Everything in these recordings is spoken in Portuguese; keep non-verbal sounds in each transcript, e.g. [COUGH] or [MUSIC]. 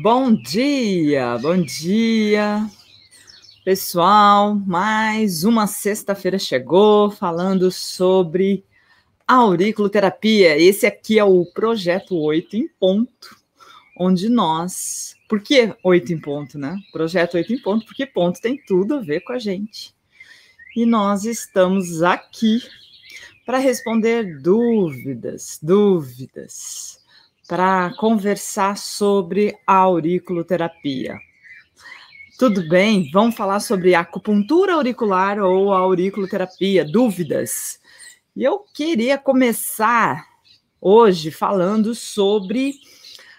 Bom dia, bom dia, pessoal. Mais uma sexta-feira chegou falando sobre auriculoterapia. Esse aqui é o projeto 8 em ponto, onde nós. Por que 8 em ponto, né? Projeto 8 em ponto, porque ponto tem tudo a ver com a gente. E nós estamos aqui para responder dúvidas, dúvidas para conversar sobre a auriculoterapia. Tudo bem? Vamos falar sobre acupuntura auricular ou auriculoterapia, dúvidas. E eu queria começar hoje falando sobre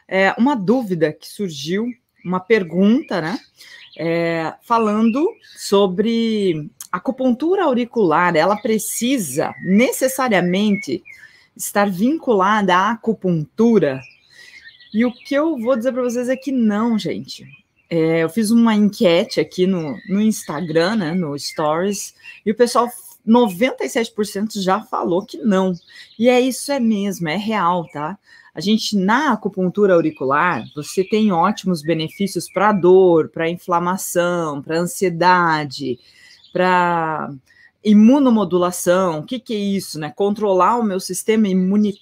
é, uma dúvida que surgiu, uma pergunta, né? É, falando sobre acupuntura auricular, ela precisa necessariamente estar vinculada à acupuntura? E o que eu vou dizer para vocês é que não, gente. É, eu fiz uma enquete aqui no, no Instagram, né, no Stories, e o pessoal 97% já falou que não. E é isso é mesmo, é real, tá? A gente na acupuntura auricular, você tem ótimos benefícios para dor, para inflamação, para ansiedade, para imunomodulação, o que, que é isso, né? Controlar o meu sistema imuni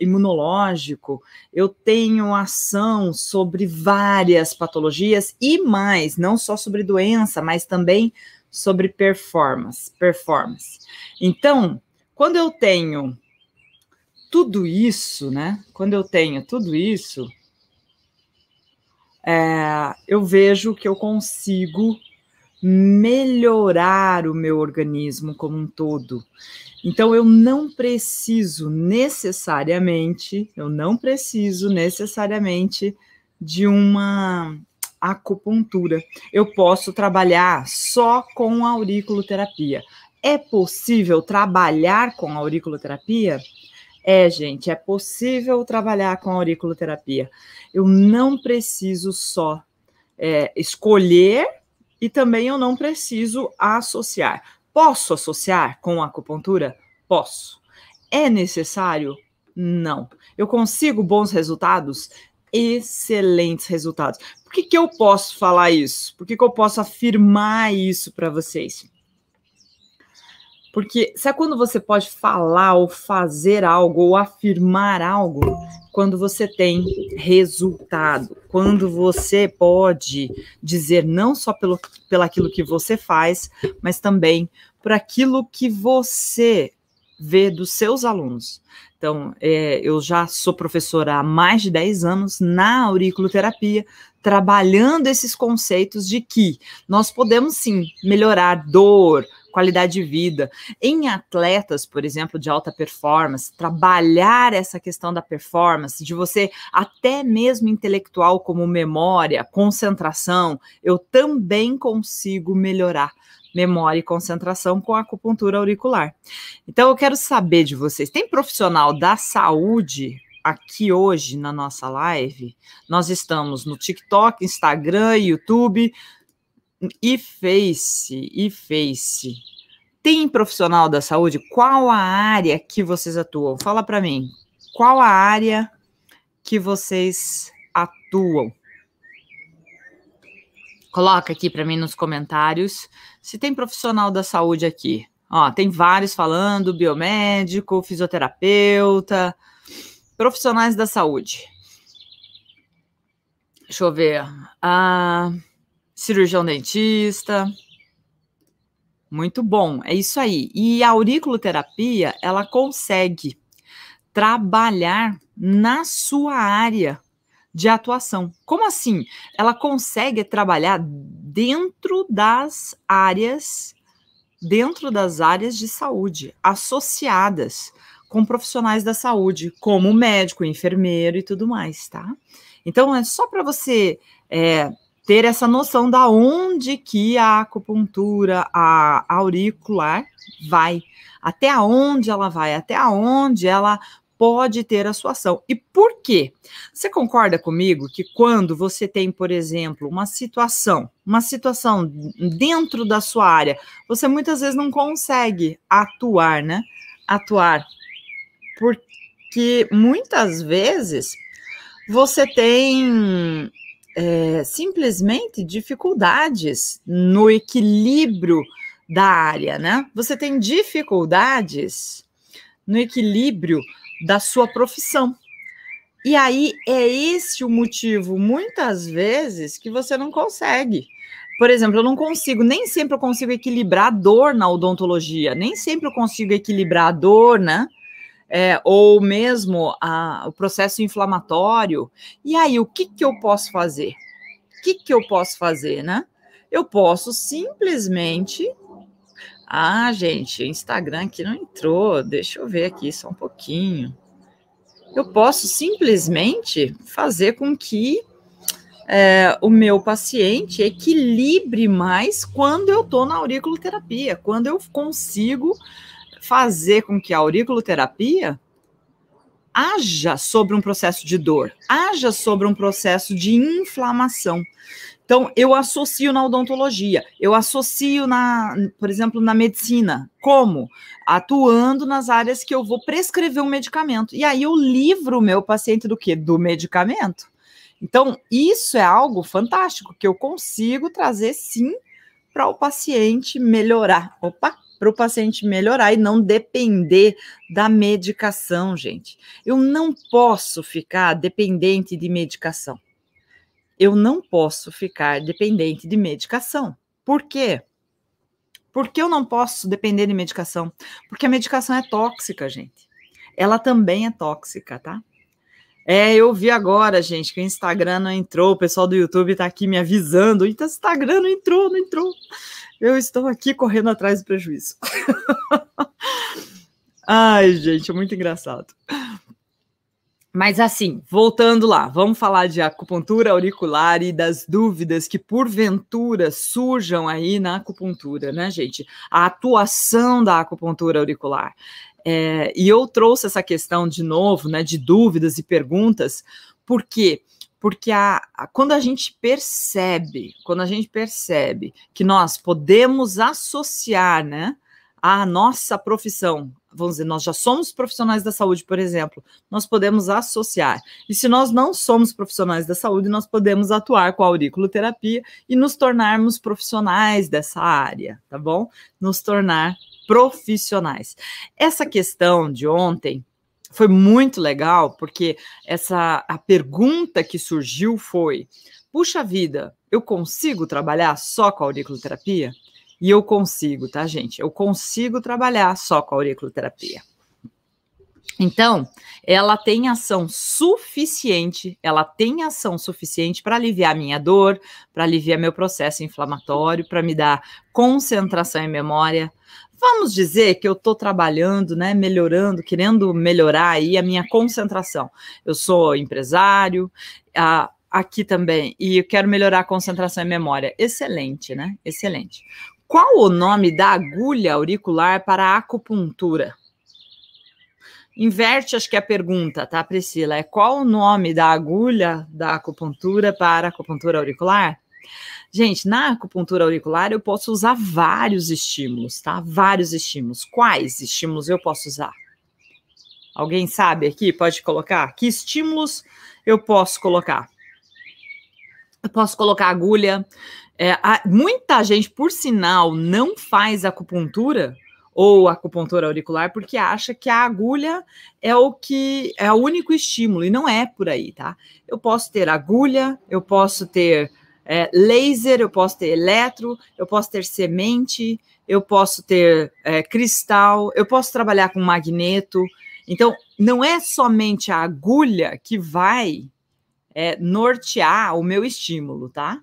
imunológico, eu tenho ação sobre várias patologias e mais, não só sobre doença, mas também sobre performance, performance. Então, quando eu tenho tudo isso, né? Quando eu tenho tudo isso, é, eu vejo que eu consigo melhorar o meu organismo como um todo. Então eu não preciso necessariamente, eu não preciso necessariamente de uma acupuntura. Eu posso trabalhar só com auriculoterapia. É possível trabalhar com auriculoterapia? É, gente, é possível trabalhar com auriculoterapia. Eu não preciso só é, escolher e também eu não preciso associar. Posso associar com acupuntura? Posso. É necessário? Não. Eu consigo bons resultados? Excelentes resultados. Por que, que eu posso falar isso? Por que, que eu posso afirmar isso para vocês? Porque sabe quando você pode falar ou fazer algo ou afirmar algo? Quando você tem resultado, quando você pode dizer não só pelo, pelo aquilo que você faz, mas também por aquilo que você vê dos seus alunos. Então, é, eu já sou professora há mais de 10 anos na auriculoterapia, trabalhando esses conceitos de que nós podemos sim melhorar dor, qualidade de vida. Em atletas, por exemplo, de alta performance, trabalhar essa questão da performance, de você, até mesmo intelectual, como memória, concentração, eu também consigo melhorar memória e concentração com acupuntura auricular. Então, eu quero saber de vocês: tem profissional da saúde aqui hoje na nossa live? Nós estamos no TikTok, Instagram, YouTube. E Face, e Face. Tem profissional da saúde? Qual a área que vocês atuam? Fala para mim. Qual a área que vocês atuam? Coloca aqui para mim nos comentários se tem profissional da saúde aqui. Ó, tem vários falando, biomédico, fisioterapeuta, profissionais da saúde. Deixa eu ver. Ah, cirurgião dentista. Muito bom, é isso aí. E a auriculoterapia, ela consegue trabalhar na sua área de atuação. Como assim? Ela consegue trabalhar dentro das áreas dentro das áreas de saúde associadas com profissionais da saúde, como médico, enfermeiro e tudo mais, tá? Então é só para você é, ter essa noção da onde que a acupuntura a auricular vai, até aonde ela vai, até aonde ela pode ter a sua ação. E por quê? Você concorda comigo que quando você tem, por exemplo, uma situação, uma situação dentro da sua área, você muitas vezes não consegue atuar, né? Atuar. Porque muitas vezes você tem é, simplesmente dificuldades no equilíbrio da área, né? Você tem dificuldades no equilíbrio da sua profissão. E aí é esse o motivo, muitas vezes, que você não consegue. Por exemplo, eu não consigo, nem sempre eu consigo equilibrar a dor na odontologia, nem sempre eu consigo equilibrar a dor, né? é, ou mesmo a, o processo inflamatório. E aí, o que, que eu posso fazer? O que, que eu posso fazer, né? Eu posso simplesmente. Ah, gente, Instagram aqui não entrou. Deixa eu ver aqui só um pouquinho. Eu posso simplesmente fazer com que é, o meu paciente equilibre mais quando eu estou na auriculoterapia, quando eu consigo fazer com que a auriculoterapia haja sobre um processo de dor, haja sobre um processo de inflamação. Então, eu associo na odontologia, eu associo na, por exemplo, na medicina. Como? Atuando nas áreas que eu vou prescrever um medicamento. E aí eu livro o meu paciente do quê? Do medicamento. Então, isso é algo fantástico que eu consigo trazer sim para o paciente melhorar. Opa, para o paciente melhorar e não depender da medicação, gente. Eu não posso ficar dependente de medicação. Eu não posso ficar dependente de medicação. Por quê? Porque eu não posso depender de medicação? Porque a medicação é tóxica, gente. Ela também é tóxica, tá? É, eu vi agora, gente, que o Instagram não entrou, o pessoal do YouTube está aqui me avisando. Então, Instagram não entrou, não entrou. Eu estou aqui correndo atrás do prejuízo. [LAUGHS] Ai, gente, é muito engraçado. Mas assim, voltando lá, vamos falar de acupuntura auricular e das dúvidas que porventura surjam aí na acupuntura, né, gente? A atuação da acupuntura auricular. É, e eu trouxe essa questão de novo, né, de dúvidas e perguntas, por quê? Porque a, a, quando a gente percebe, quando a gente percebe que nós podemos associar, né, a nossa profissão, vamos dizer, nós já somos profissionais da saúde, por exemplo, nós podemos associar. E se nós não somos profissionais da saúde, nós podemos atuar com a auriculoterapia e nos tornarmos profissionais dessa área, tá bom? Nos tornar profissionais. Essa questão de ontem foi muito legal, porque essa a pergunta que surgiu foi: puxa vida, eu consigo trabalhar só com a auriculoterapia? E eu consigo, tá, gente? Eu consigo trabalhar só com a auriculoterapia. Então, ela tem ação suficiente, ela tem ação suficiente para aliviar minha dor, para aliviar meu processo inflamatório, para me dar concentração e memória. Vamos dizer que eu estou trabalhando, né, melhorando, querendo melhorar aí a minha concentração. Eu sou empresário, a, aqui também, e eu quero melhorar a concentração e memória. Excelente, né? Excelente. Qual o nome da agulha auricular para acupuntura? Inverte, acho que é a pergunta, tá, Priscila? É qual o nome da agulha da acupuntura para acupuntura auricular? Gente, na acupuntura auricular eu posso usar vários estímulos, tá? Vários estímulos. Quais estímulos eu posso usar? Alguém sabe aqui? Pode colocar? Que estímulos eu posso colocar? Eu posso colocar agulha, é, a, muita gente, por sinal, não faz acupuntura ou acupuntura auricular porque acha que a agulha é o que é o único estímulo e não é por aí, tá? Eu posso ter agulha, eu posso ter é, laser, eu posso ter eletro, eu posso ter semente, eu posso ter é, cristal, eu posso trabalhar com magneto. Então, não é somente a agulha que vai é, nortear o meu estímulo, tá?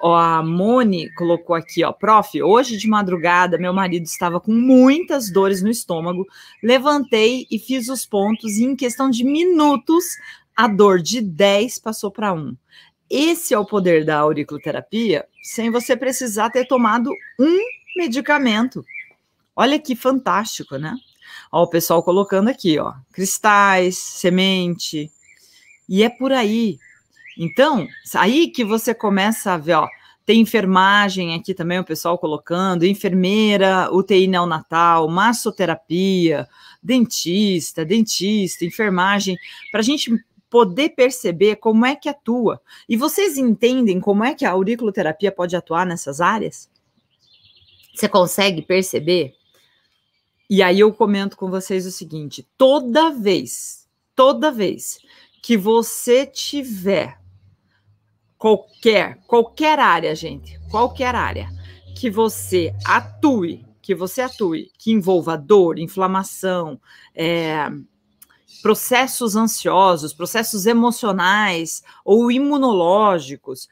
Ó, a Mone colocou aqui, ó, prof, hoje de madrugada meu marido estava com muitas dores no estômago, levantei e fiz os pontos e em questão de minutos a dor de 10 passou para 1. Esse é o poder da auriculoterapia, sem você precisar ter tomado um medicamento. Olha que fantástico, né? Ó, o pessoal colocando aqui, ó, cristais, semente. E é por aí, então, aí que você começa a ver, ó, tem enfermagem aqui também, o pessoal colocando, enfermeira, UTI neonatal, massoterapia, dentista, dentista, enfermagem, para a gente poder perceber como é que atua. E vocês entendem como é que a auriculoterapia pode atuar nessas áreas? Você consegue perceber? E aí eu comento com vocês o seguinte: toda vez, toda vez que você tiver qualquer, qualquer área, gente, qualquer área que você atue, que você atue, que envolva dor, inflamação, é, processos ansiosos, processos emocionais ou imunológicos,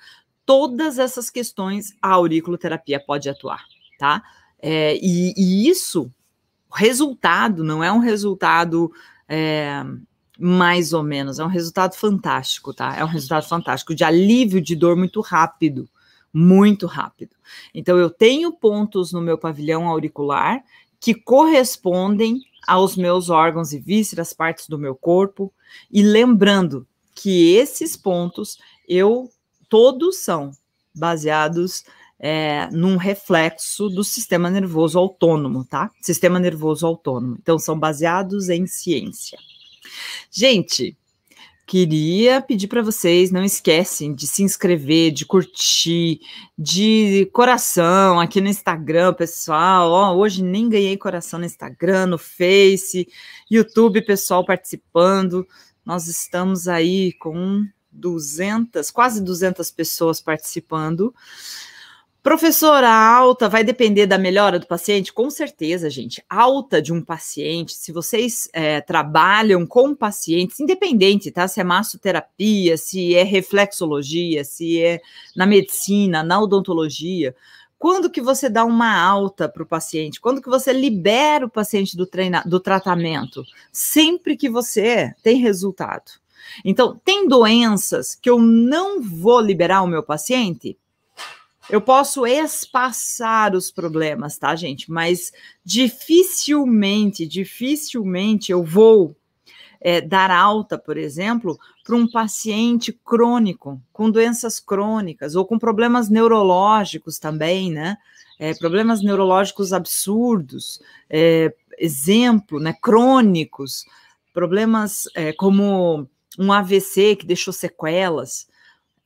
todas essas questões a auriculoterapia pode atuar, tá? É, e, e, isso, resultado não é um resultado é, mais ou menos. É um resultado fantástico, tá? É um resultado fantástico de alívio de dor muito rápido, muito rápido. Então eu tenho pontos no meu pavilhão auricular que correspondem aos meus órgãos e vísceras, partes do meu corpo, e lembrando que esses pontos eu todos são baseados é, num reflexo do sistema nervoso autônomo, tá? Sistema nervoso autônomo. Então são baseados em ciência. Gente, queria pedir para vocês não esquecem de se inscrever, de curtir, de coração aqui no Instagram, pessoal. hoje nem ganhei coração no Instagram, no Face, YouTube, pessoal participando. Nós estamos aí com 200, quase 200 pessoas participando. Professora, a alta vai depender da melhora do paciente? Com certeza, gente. Alta de um paciente, se vocês é, trabalham com pacientes, independente, tá? Se é massoterapia, se é reflexologia, se é na medicina, na odontologia. Quando que você dá uma alta para o paciente? Quando que você libera o paciente do, treina, do tratamento? Sempre que você tem resultado. Então, tem doenças que eu não vou liberar o meu paciente? Eu posso espaçar os problemas, tá, gente? Mas dificilmente, dificilmente eu vou é, dar alta, por exemplo, para um paciente crônico, com doenças crônicas ou com problemas neurológicos também, né? É, problemas neurológicos absurdos, é, exemplo, né? Crônicos, problemas é, como um AVC que deixou sequelas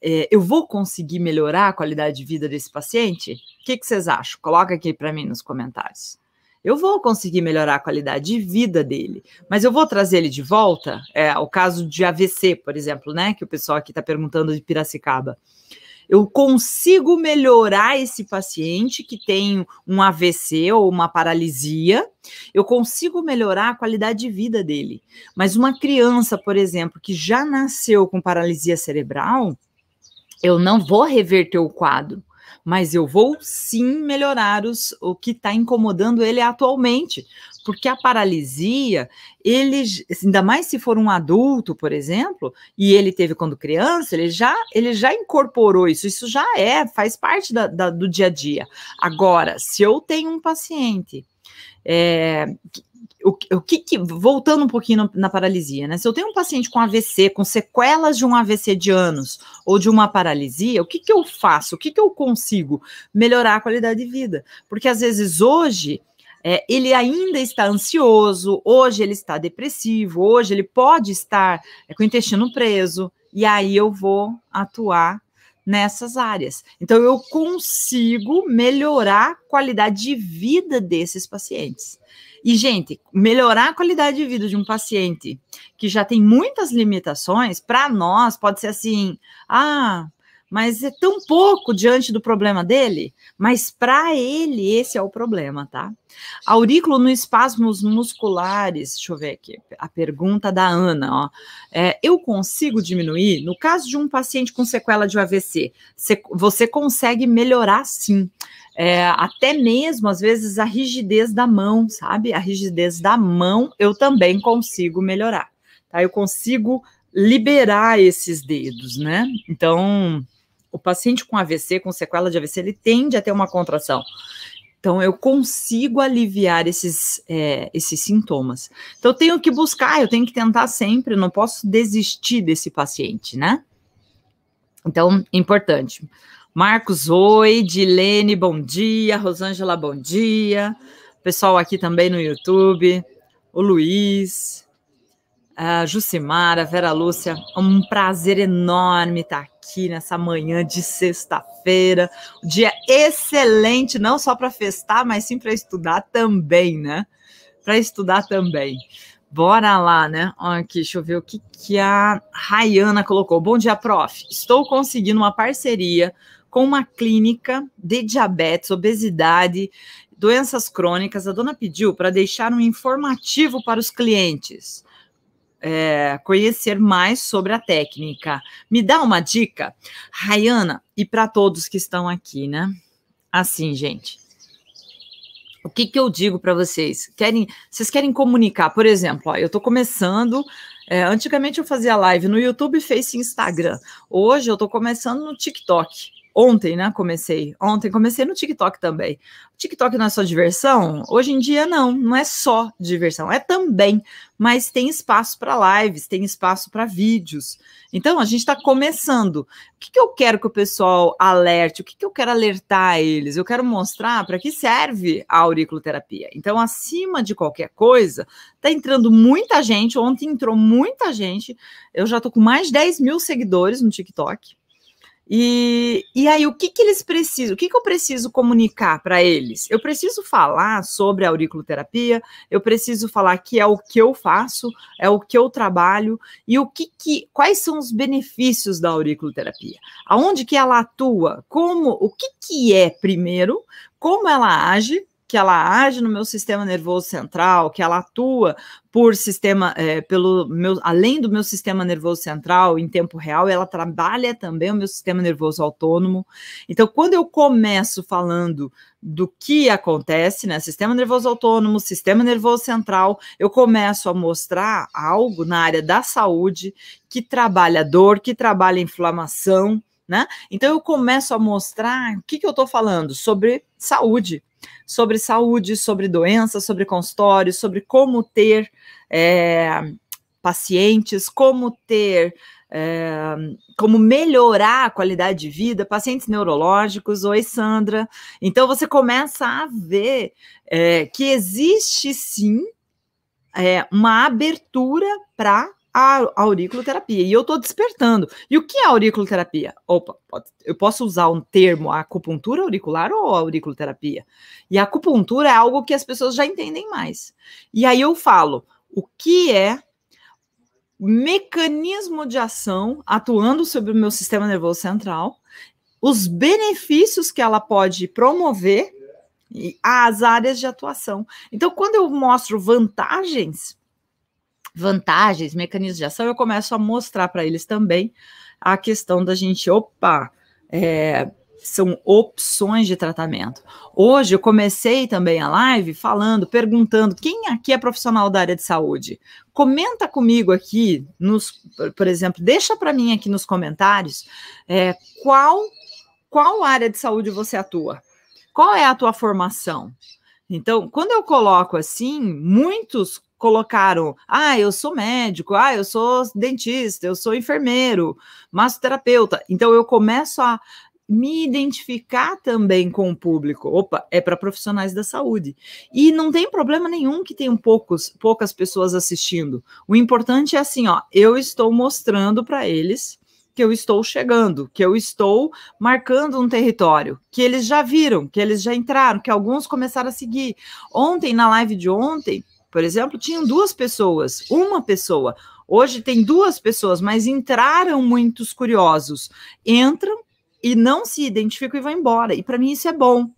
é, eu vou conseguir melhorar a qualidade de vida desse paciente? O que, que vocês acham? Coloca aqui para mim nos comentários. Eu vou conseguir melhorar a qualidade de vida dele, mas eu vou trazer ele de volta. É o caso de AVC, por exemplo, né? Que o pessoal aqui está perguntando de Piracicaba. Eu consigo melhorar esse paciente que tem um AVC ou uma paralisia, eu consigo melhorar a qualidade de vida dele. Mas uma criança, por exemplo, que já nasceu com paralisia cerebral, eu não vou reverter o quadro, mas eu vou sim melhorar os, o que está incomodando ele atualmente, porque a paralisia, ele, ainda mais se for um adulto, por exemplo, e ele teve quando criança, ele já, ele já incorporou isso, isso já é, faz parte da, da, do dia a dia. Agora, se eu tenho um paciente é, o, o que, que, voltando um pouquinho na, na paralisia, né? Se eu tenho um paciente com AVC, com sequelas de um AVC de anos ou de uma paralisia, o que, que eu faço? O que, que eu consigo melhorar a qualidade de vida? Porque às vezes hoje é, ele ainda está ansioso, hoje ele está depressivo, hoje ele pode estar é, com o intestino preso, e aí eu vou atuar nessas áreas. Então, eu consigo melhorar a qualidade de vida desses pacientes. E, gente, melhorar a qualidade de vida de um paciente que já tem muitas limitações, para nós pode ser assim: ah, mas é tão pouco diante do problema dele, mas para ele esse é o problema, tá? Aurículo no espasmos musculares, deixa eu ver aqui, a pergunta da Ana, ó. É, eu consigo diminuir? No caso de um paciente com sequela de AVC, você consegue melhorar sim. É, até mesmo, às vezes, a rigidez da mão, sabe? A rigidez da mão eu também consigo melhorar, tá? Eu consigo liberar esses dedos, né? Então, o paciente com AVC, com sequela de AVC, ele tende a ter uma contração. Então, eu consigo aliviar esses, é, esses sintomas. Então, eu tenho que buscar, eu tenho que tentar sempre, não posso desistir desse paciente, né? Então, importante. Marcos, oi. Dilene, bom dia. Rosângela, bom dia. Pessoal aqui também no YouTube. O Luiz a Jucimara, a Vera Lúcia, é um prazer enorme estar aqui nessa manhã de sexta-feira. Um dia excelente, não só para festar, mas sim para estudar também, né? Para estudar também. Bora lá, né? Aqui, deixa eu ver o que, que a Rayana colocou. Bom dia, prof. Estou conseguindo uma parceria com uma clínica de diabetes, obesidade, doenças crônicas. A dona pediu para deixar um informativo para os clientes é, conhecer mais sobre a técnica. Me dá uma dica, Rayana, e para todos que estão aqui, né? Assim, gente. O que, que eu digo para vocês? Querem, vocês querem comunicar? Por exemplo, ó, eu estou começando. É, antigamente eu fazia live no YouTube, Face e Instagram. Hoje eu estou começando no TikTok ontem, né? Comecei. Ontem comecei no TikTok também. O TikTok não é só diversão? Hoje em dia não, não é só diversão, é também, mas tem espaço para lives, tem espaço para vídeos. Então a gente está começando. O que, que, eu quero que o pessoal alerte? O que, que eu quero alertar eles? Eu quero mostrar para que serve a auriculoterapia. Então, acima de qualquer coisa, tá entrando muita gente. Ontem entrou muita gente. Eu já tô com mais de 10 mil seguidores no TikTok. E, e aí, o que, que eles precisam? O que, que eu preciso comunicar para eles? Eu preciso falar sobre a auriculoterapia, eu preciso falar que é o que eu faço, é o que eu trabalho e o que, que quais são os benefícios da auriculoterapia? Aonde que ela atua? Como, o que, que é primeiro, como ela age que ela age no meu sistema nervoso central, que ela atua por sistema, é, pelo meu, além do meu sistema nervoso central em tempo real, ela trabalha também o meu sistema nervoso autônomo. Então, quando eu começo falando do que acontece, né, sistema nervoso autônomo, sistema nervoso central, eu começo a mostrar algo na área da saúde que trabalha dor, que trabalha inflamação, né? Então eu começo a mostrar o que, que eu estou falando sobre saúde, sobre saúde, sobre doenças, sobre consultório, sobre como ter é, pacientes, como ter. É, como melhorar a qualidade de vida, pacientes neurológicos, oi Sandra. Então você começa a ver é, que existe sim é, uma abertura para a auriculoterapia. E eu estou despertando. E o que é auriculoterapia? Opa, eu posso usar um termo acupuntura auricular ou auriculoterapia? E a acupuntura é algo que as pessoas já entendem mais. E aí eu falo o que é mecanismo de ação atuando sobre o meu sistema nervoso central, os benefícios que ela pode promover e as áreas de atuação. Então, quando eu mostro vantagens vantagens, mecanismos de ação, eu começo a mostrar para eles também a questão da gente, opa, é, são opções de tratamento. Hoje eu comecei também a live falando, perguntando quem aqui é profissional da área de saúde. Comenta comigo aqui, nos, por exemplo, deixa para mim aqui nos comentários é, qual qual área de saúde você atua, qual é a tua formação. Então, quando eu coloco assim, muitos colocaram: ah, eu sou médico, ah, eu sou dentista, eu sou enfermeiro, massoterapeuta. Então eu começo a me identificar também com o público. Opa, é para profissionais da saúde. E não tem problema nenhum que tenham poucos, poucas pessoas assistindo. O importante é assim, ó, eu estou mostrando para eles que eu estou chegando, que eu estou marcando um território, que eles já viram, que eles já entraram, que alguns começaram a seguir. Ontem na live de ontem, por exemplo, tinham duas pessoas, uma pessoa. Hoje tem duas pessoas, mas entraram muitos curiosos. Entram e não se identificam e vão embora. E para mim isso é bom.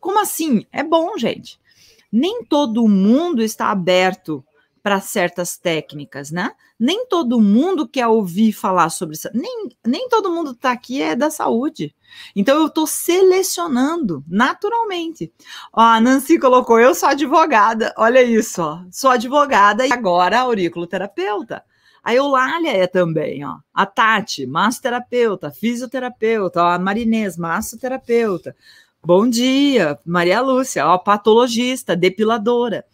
Como assim? É bom, gente. Nem todo mundo está aberto para certas técnicas, né? Nem todo mundo quer ouvir falar sobre isso, nem, nem todo mundo está aqui é da saúde. Então eu estou selecionando naturalmente. Ó, a Nancy colocou, eu sou advogada, olha isso, ó, sou advogada e agora auriculoterapeuta. A Eulália é também, ó. A Tati, massoterapeuta, fisioterapeuta, ó, a Marinês, massoterapeuta. Bom dia, Maria Lúcia, ó, patologista, depiladora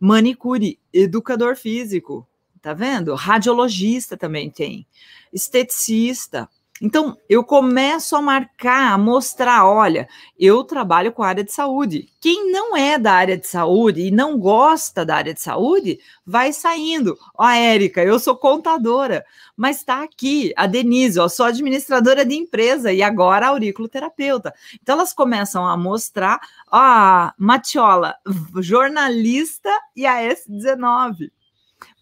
manicure, educador físico, tá vendo? Radiologista também tem, esteticista, então, eu começo a marcar, a mostrar, olha, eu trabalho com a área de saúde. Quem não é da área de saúde e não gosta da área de saúde, vai saindo. Ó, Érica, eu sou contadora, mas está aqui a Denise, ó, sou administradora de empresa e agora auriculoterapeuta. Então, elas começam a mostrar, ó, a Matiola, jornalista e a S19.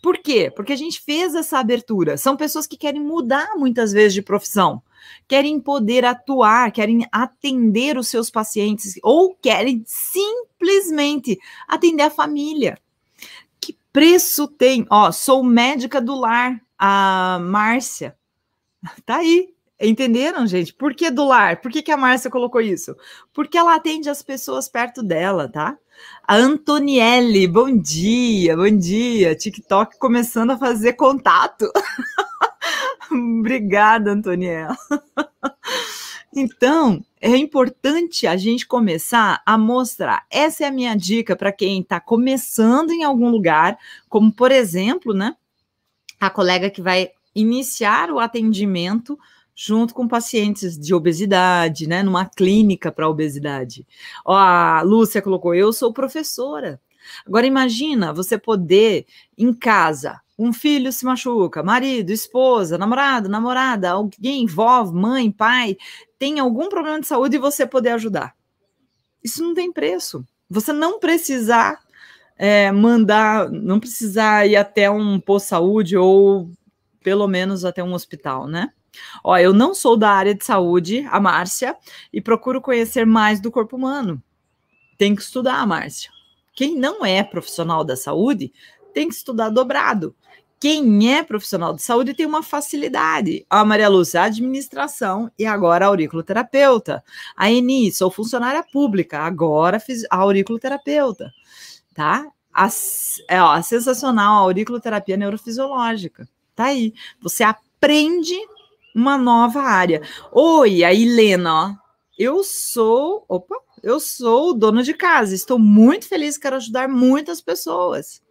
Por quê? Porque a gente fez essa abertura. São pessoas que querem mudar muitas vezes de profissão, querem poder atuar, querem atender os seus pacientes ou querem simplesmente atender a família. Que preço tem? Ó, sou médica do lar, a Márcia. [LAUGHS] Tá aí, Entenderam, gente? Por que do lar? Por que, que a Márcia colocou isso? Porque ela atende as pessoas perto dela, tá? A Antonielle, bom dia, bom dia. TikTok começando a fazer contato. [LAUGHS] Obrigada, Antonielle. Então, é importante a gente começar a mostrar. Essa é a minha dica para quem está começando em algum lugar, como por exemplo, né? A colega que vai iniciar o atendimento junto com pacientes de obesidade, né, numa clínica para obesidade. Ó, a Lúcia colocou, eu sou professora. Agora imagina você poder em casa, um filho se machuca, marido, esposa, namorado, namorada, alguém envolve, mãe, pai, tem algum problema de saúde e você poder ajudar. Isso não tem preço. Você não precisar é, mandar, não precisar ir até um posto de saúde ou pelo menos até um hospital, né? Ó, eu não sou da área de saúde, a Márcia, e procuro conhecer mais do corpo humano. Tem que estudar, Márcia. Quem não é profissional da saúde tem que estudar dobrado. Quem é profissional de saúde tem uma facilidade. A Maria Lúcia, administração e agora auriculoterapeuta. A Eni, sou funcionária pública, agora fiz auriculoterapeuta. Tá? A, é, ó, a sensacional a auriculoterapia neurofisiológica. Tá aí. Você aprende uma nova área. Oi, a Helena, ó. Eu sou, opa, eu sou o dono de casa, estou muito feliz, quero ajudar muitas pessoas.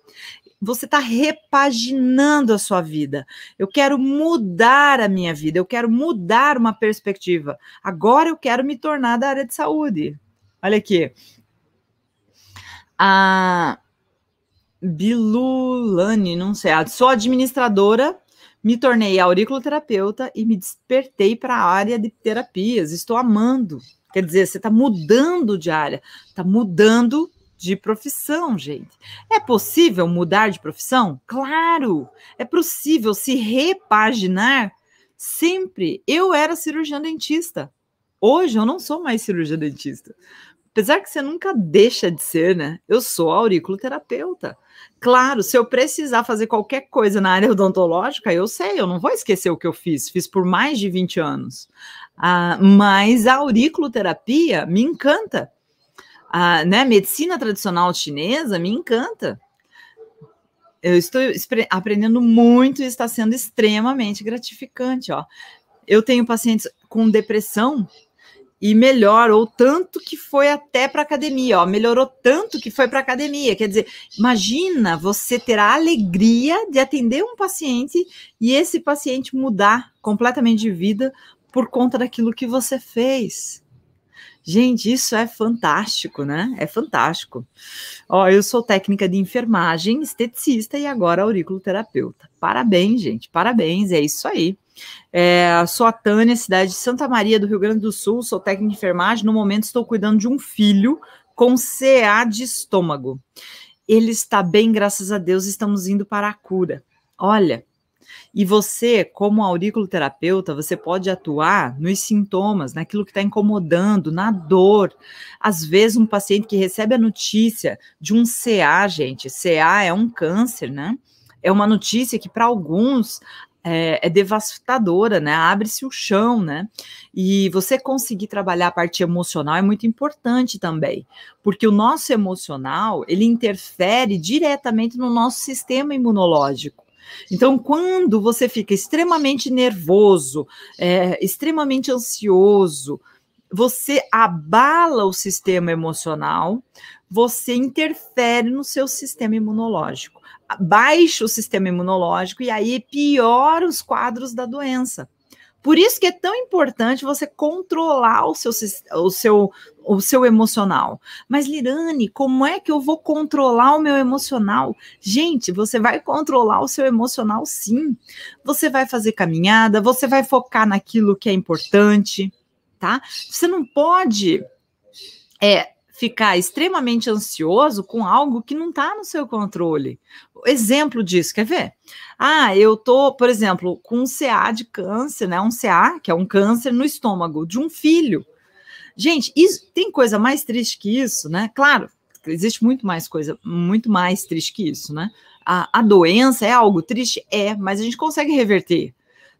Você está repaginando a sua vida. Eu quero mudar a minha vida, eu quero mudar uma perspectiva. Agora eu quero me tornar da área de saúde. Olha aqui. A Bilulani, não sei, sou administradora me tornei auriculoterapeuta e me despertei para a área de terapias. Estou amando. Quer dizer, você está mudando de área, está mudando de profissão, gente. É possível mudar de profissão? Claro! É possível se repaginar sempre. Eu era cirurgião dentista. Hoje eu não sou mais cirurgião dentista, Apesar que você nunca deixa de ser, né? Eu sou auriculoterapeuta. Claro, se eu precisar fazer qualquer coisa na área [LAUGHS] odontológica, eu sei, eu não vou esquecer o que eu fiz, fiz por mais de 20 anos. Ah, mas a auriculoterapia me encanta. Ah, né, medicina tradicional chinesa me encanta. Eu estou aprendendo muito e está sendo extremamente gratificante, ó. Eu tenho pacientes com depressão e melhorou tanto que foi até para academia, ó, melhorou tanto que foi para academia. Quer dizer, imagina você ter a alegria de atender um paciente e esse paciente mudar completamente de vida por conta daquilo que você fez. Gente, isso é fantástico, né? É fantástico. Ó, eu sou técnica de enfermagem, esteticista e agora auriculoterapeuta. Parabéns, gente. Parabéns, é isso aí. É, sou a Tânia, cidade de Santa Maria, do Rio Grande do Sul, sou técnica de enfermagem. No momento, estou cuidando de um filho com CA de estômago. Ele está bem, graças a Deus, estamos indo para a cura. Olha, e você, como auriculoterapeuta, você pode atuar nos sintomas, naquilo que está incomodando, na dor. Às vezes, um paciente que recebe a notícia de um CA, gente, CA é um câncer, né? É uma notícia que, para alguns, é, é devastadora, né? Abre-se o chão, né? E você conseguir trabalhar a parte emocional é muito importante também, porque o nosso emocional ele interfere diretamente no nosso sistema imunológico. Então, quando você fica extremamente nervoso, é, extremamente ansioso, você abala o sistema emocional, você interfere no seu sistema imunológico, baixa o sistema imunológico e aí piora os quadros da doença. Por isso que é tão importante você controlar o seu, o seu, o seu emocional. Mas, Lirane, como é que eu vou controlar o meu emocional? Gente, você vai controlar o seu emocional sim. Você vai fazer caminhada, você vai focar naquilo que é importante tá? Você não pode é, ficar extremamente ansioso com algo que não está no seu controle. Exemplo disso, quer ver? Ah, eu tô, por exemplo, com um CA de câncer, né? Um CA, que é um câncer no estômago de um filho. Gente, isso, tem coisa mais triste que isso, né? Claro, existe muito mais coisa, muito mais triste que isso, né? A, a doença é algo triste? É, mas a gente consegue reverter.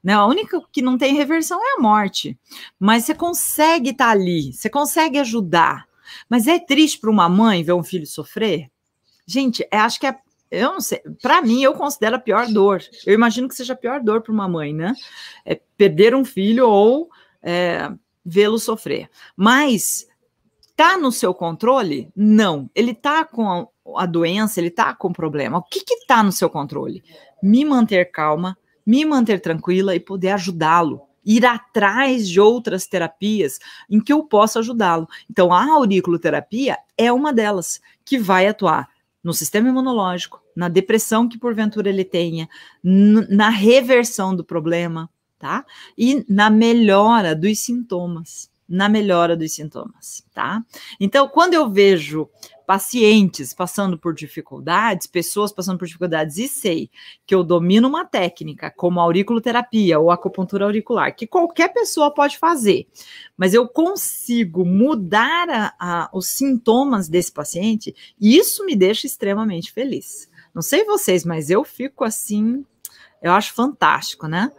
Né? A única que não tem reversão é a morte. Mas você consegue estar tá ali, você consegue ajudar. Mas é triste para uma mãe ver um filho sofrer? Gente, é, acho que é. Eu não sei. Para mim, eu considero a pior dor. Eu imagino que seja a pior dor para uma mãe, né? É perder um filho ou é, vê-lo sofrer. Mas tá no seu controle? Não. Ele tá com a, a doença, ele tá com problema. O que que tá no seu controle? Me manter calma, me manter tranquila e poder ajudá-lo ir atrás de outras terapias em que eu possa ajudá-lo. Então, a auriculoterapia é uma delas que vai atuar no sistema imunológico, na depressão que porventura ele tenha, na reversão do problema, tá? E na melhora dos sintomas, na melhora dos sintomas, tá? Então, quando eu vejo pacientes passando por dificuldades, pessoas passando por dificuldades, e sei que eu domino uma técnica como auriculoterapia ou acupuntura auricular, que qualquer pessoa pode fazer, mas eu consigo mudar a, a, os sintomas desse paciente, isso me deixa extremamente feliz. Não sei vocês, mas eu fico assim, eu acho fantástico, né?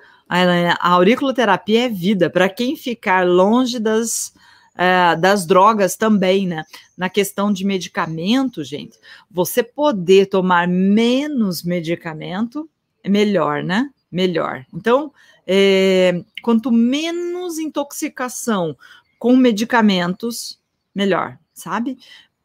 A auriculoterapia é vida para quem ficar longe das uh, das drogas também, né? Na questão de medicamento, gente, você poder tomar menos medicamento é melhor, né? Melhor. Então, é, quanto menos intoxicação com medicamentos, melhor, sabe?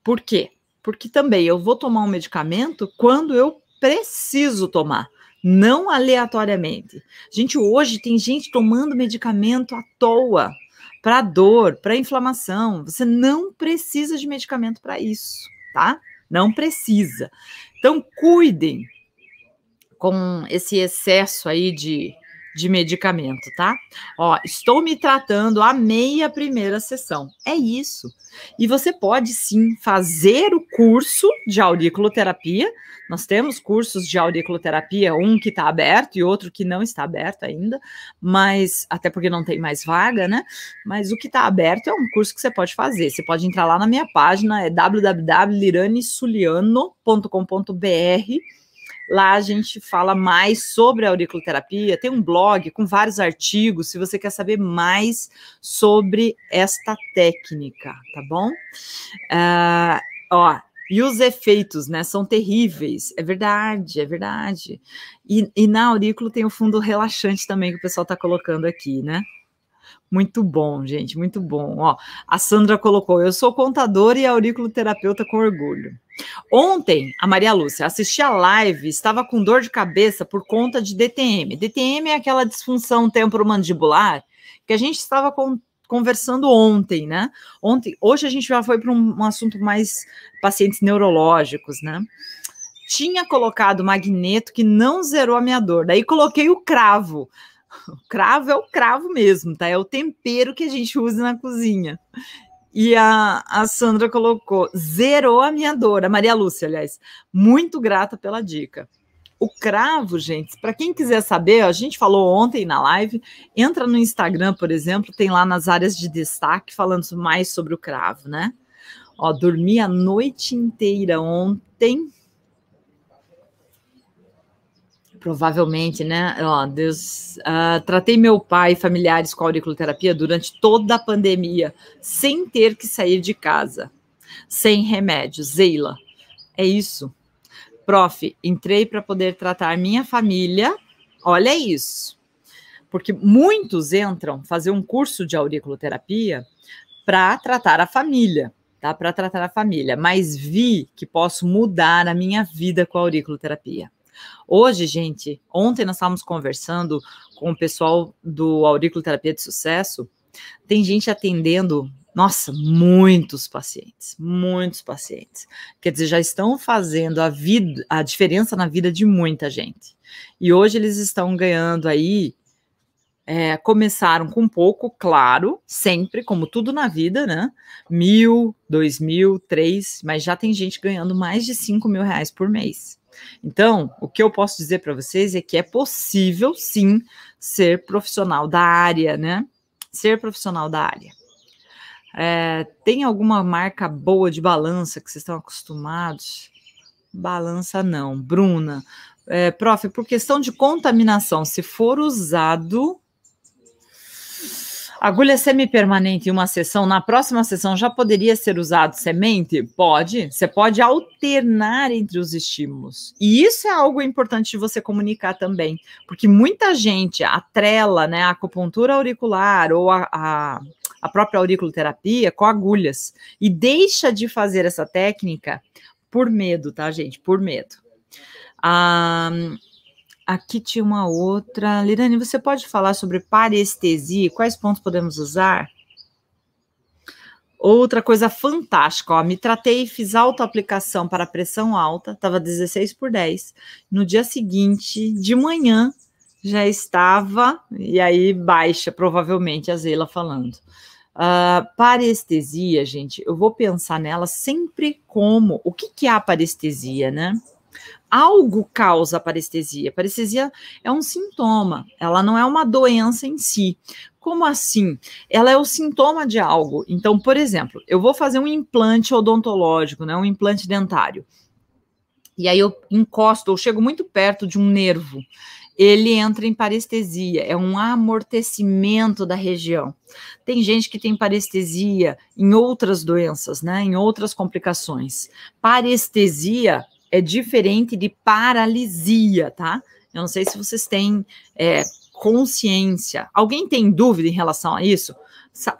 Por quê? Porque também eu vou tomar um medicamento quando eu preciso tomar não aleatoriamente. Gente, hoje tem gente tomando medicamento à toa, para dor, para inflamação. Você não precisa de medicamento para isso, tá? Não precisa. Então, cuidem com esse excesso aí de de medicamento, tá? Ó, estou me tratando, a meia primeira sessão. É isso. E você pode sim fazer o curso de auriculoterapia. Nós temos cursos de auriculoterapia, um que está aberto e outro que não está aberto ainda, mas até porque não tem mais vaga, né? Mas o que está aberto é um curso que você pode fazer. Você pode entrar lá na minha página, é www.liranesuliano.com.br Lá a gente fala mais sobre a auriculoterapia, tem um blog com vários artigos, se você quer saber mais sobre esta técnica, tá bom? Uh, ó, e os efeitos, né, são terríveis. É verdade, é verdade. E, e na aurícula tem o fundo relaxante também que o pessoal está colocando aqui, né? Muito bom, gente, muito bom. Ó, a Sandra colocou: eu sou contadora e auriculoterapeuta com orgulho. Ontem, a Maria Lúcia, assisti a live, estava com dor de cabeça por conta de DTM. DTM é aquela disfunção temporomandibular que a gente estava com, conversando ontem, né? Ontem, hoje a gente já foi para um, um assunto mais pacientes neurológicos, né? Tinha colocado magneto que não zerou a minha dor. Daí coloquei o cravo. O cravo é o cravo mesmo, tá? É o tempero que a gente usa na cozinha. E a, a Sandra colocou, zerou a minha dor, a Maria Lúcia, aliás. Muito grata pela dica. O cravo, gente, para quem quiser saber, a gente falou ontem na live, entra no Instagram, por exemplo, tem lá nas áreas de destaque falando mais sobre o cravo, né? Ó, dormi a noite inteira ontem Provavelmente, né? Ó, Deus, uh, tratei meu pai e familiares com auriculoterapia durante toda a pandemia, sem ter que sair de casa, sem remédio. Zeila, é isso. Prof, entrei para poder tratar minha família. Olha isso. Porque muitos entram fazer um curso de auriculoterapia para tratar a família, tá? Para tratar a família, mas vi que posso mudar a minha vida com a auriculoterapia. Hoje, gente, ontem nós estávamos conversando com o pessoal do Auriculoterapia de Sucesso. Tem gente atendendo, nossa, muitos pacientes, muitos pacientes. Quer dizer, já estão fazendo a vida, a diferença na vida de muita gente. E hoje eles estão ganhando aí é, começaram com pouco, claro, sempre, como tudo na vida, né? Mil, dois mil, três, mas já tem gente ganhando mais de cinco mil reais por mês. Então, o que eu posso dizer para vocês é que é possível, sim, ser profissional da área, né? Ser profissional da área. É, tem alguma marca boa de balança que vocês estão acostumados? Balança não. Bruna, é, prof, por questão de contaminação, se for usado Agulha semipermanente em uma sessão, na próxima sessão já poderia ser usado semente? Pode. Você pode alternar entre os estímulos. E isso é algo importante de você comunicar também, porque muita gente atrela né, a acupuntura auricular ou a, a, a própria auriculoterapia com agulhas e deixa de fazer essa técnica por medo, tá, gente? Por medo. Ah, Aqui tinha uma outra. Lirane, você pode falar sobre parestesia? Quais pontos podemos usar? Outra coisa fantástica, ó, me tratei e fiz autoaplicação para pressão alta, estava 16 por 10. No dia seguinte, de manhã, já estava, e aí baixa, provavelmente, a Zeila falando. Uh, parestesia, gente, eu vou pensar nela sempre como, o que, que é a parestesia, né? algo causa a parestesia. A parestesia é um sintoma, ela não é uma doença em si. Como assim? Ela é o sintoma de algo. Então, por exemplo, eu vou fazer um implante odontológico, né, um implante dentário. E aí eu encosto, eu chego muito perto de um nervo. Ele entra em parestesia, é um amortecimento da região. Tem gente que tem parestesia em outras doenças, né, em outras complicações. Parestesia é diferente de paralisia, tá? Eu não sei se vocês têm é, consciência. Alguém tem dúvida em relação a isso?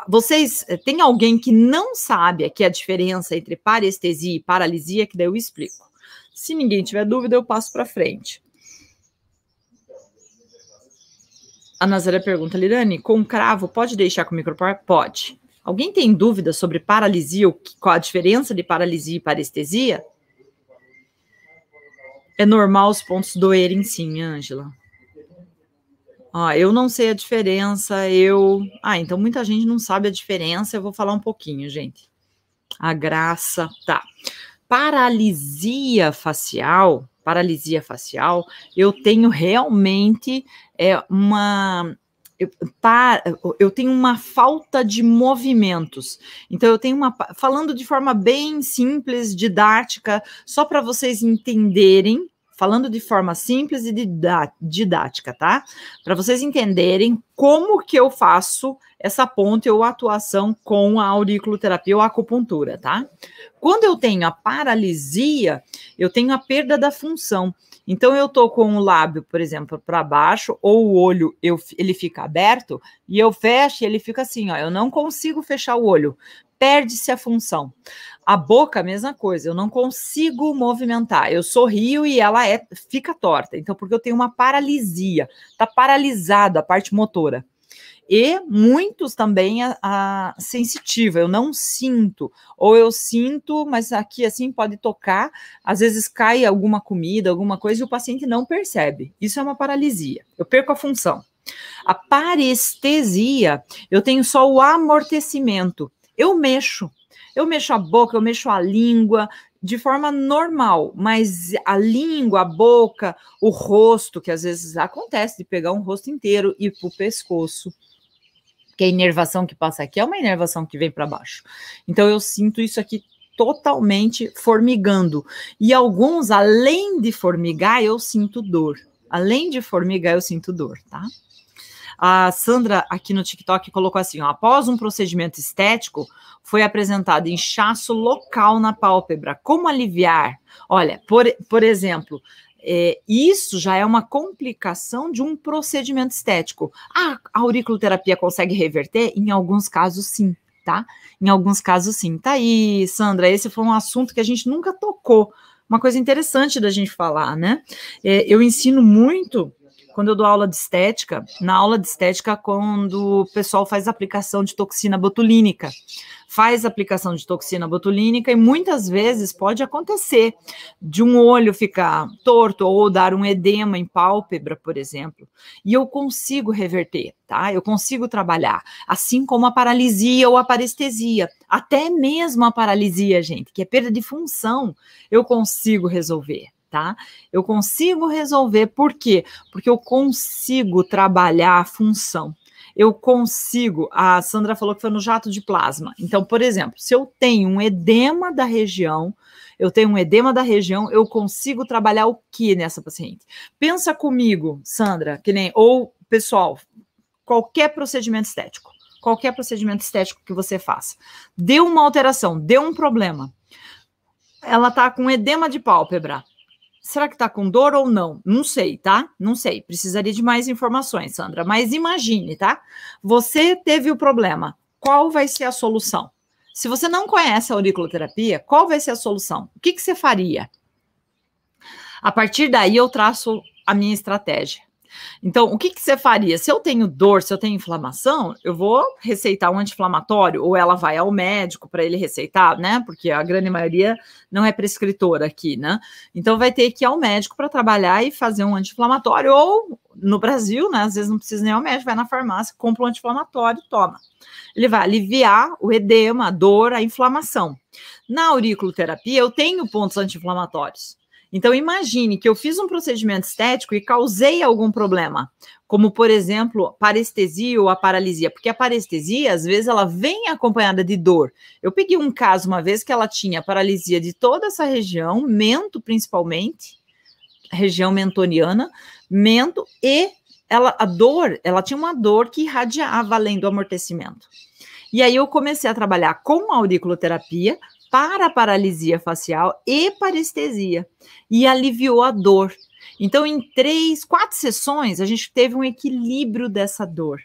Vocês, é, tem alguém que não sabe aqui a diferença entre parestesia e paralisia, que daí eu explico. Se ninguém tiver dúvida, eu passo para frente. A Nazaré pergunta, Lirane, com cravo pode deixar com micropar? Pode. Alguém tem dúvida sobre paralisia, qual a diferença de paralisia e parestesia? É normal os pontos doerem sim, Ângela. Ah, eu não sei a diferença, eu. Ah, então muita gente não sabe a diferença, eu vou falar um pouquinho, gente. A graça, tá. Paralisia facial, paralisia facial, eu tenho realmente é, uma eu, tá, eu tenho uma falta de movimentos. Então, eu tenho uma. Falando de forma bem simples, didática, só para vocês entenderem, falando de forma simples e didática, tá? Para vocês entenderem como que eu faço essa ponte ou atuação com a auriculoterapia ou a acupuntura, tá? Quando eu tenho a paralisia, eu tenho a perda da função. Então eu tô com o lábio, por exemplo, para baixo ou o olho, eu, ele fica aberto e eu fecho, e ele fica assim, ó, eu não consigo fechar o olho. Perde-se a função. A boca, mesma coisa, eu não consigo movimentar. Eu sorrio e ela é, fica torta. Então, porque eu tenho uma paralisia, tá paralisada a parte motora e muitos também a, a, sensitiva, eu não sinto, ou eu sinto, mas aqui assim pode tocar, às vezes cai alguma comida, alguma coisa e o paciente não percebe. Isso é uma paralisia. Eu perco a função. A parestesia, eu tenho só o amortecimento. Eu mexo, eu mexo a boca, eu mexo a língua de forma normal, mas a língua, a boca, o rosto, que às vezes acontece de pegar um rosto inteiro e ir para o pescoço que a inervação que passa aqui é uma inervação que vem para baixo. Então eu sinto isso aqui totalmente formigando. E alguns, além de formigar, eu sinto dor. Além de formigar, eu sinto dor, tá? A Sandra aqui no TikTok colocou assim: ó, após um procedimento estético, foi apresentado inchaço local na pálpebra. Como aliviar? Olha, por, por exemplo, é, isso já é uma complicação de um procedimento estético. Ah, a auriculoterapia consegue reverter? Em alguns casos, sim, tá? Em alguns casos, sim. Tá aí, Sandra, esse foi um assunto que a gente nunca tocou. Uma coisa interessante da gente falar, né? É, eu ensino muito quando eu dou aula de estética, na aula de estética, quando o pessoal faz aplicação de toxina botulínica, faz aplicação de toxina botulínica e muitas vezes pode acontecer de um olho ficar torto ou dar um edema em pálpebra, por exemplo, e eu consigo reverter, tá? Eu consigo trabalhar, assim como a paralisia ou a parestesia, até mesmo a paralisia, gente, que é perda de função, eu consigo resolver tá? Eu consigo resolver, por quê? Porque eu consigo trabalhar a função. Eu consigo, a Sandra falou que foi no jato de plasma. Então, por exemplo, se eu tenho um edema da região, eu tenho um edema da região, eu consigo trabalhar o que nessa paciente? Pensa comigo, Sandra, que nem, ou pessoal, qualquer procedimento estético, qualquer procedimento estético que você faça, deu uma alteração, deu um problema, ela tá com edema de pálpebra será que está com dor ou não? Não sei, tá? Não sei. Precisaria de mais informações, Sandra. Mas imagine, tá? Você teve o problema. Qual vai ser a solução? Se você não conhece a auriculoterapia, qual vai ser a solução? O que, que você faria? A partir daí, eu traço a minha estratégia. Então, o que, que, você faria? Se eu tenho dor, se eu tenho inflamação, eu vou receitar um anti-inflamatório ou ela vai ao médico para ele receitar, né? Porque a grande maioria não é prescritora aqui, né? Então, vai ter que ir ao médico para trabalhar e fazer um anti-inflamatório ou no Brasil, né? Às vezes não precisa nem ao médico, vai na farmácia, compra um anti-inflamatório, toma. Ele vai aliviar o edema, a dor, a inflamação. Na auriculoterapia, eu tenho pontos anti-inflamatórios. Então, imagine que eu fiz um procedimento estético e causei algum problema, como, por exemplo, parestesia ou a paralisia, porque a parestesia, às vezes, ela vem acompanhada de dor. Eu peguei um caso uma vez que ela tinha paralisia de toda essa região, mento principalmente, região mentoniana, mento e ela, a dor, ela tinha uma dor que irradiava além do amortecimento. E aí eu comecei a trabalhar com auriculoterapia, para paralisia facial e parestesia e aliviou a dor. Então, em três, quatro sessões, a gente teve um equilíbrio dessa dor.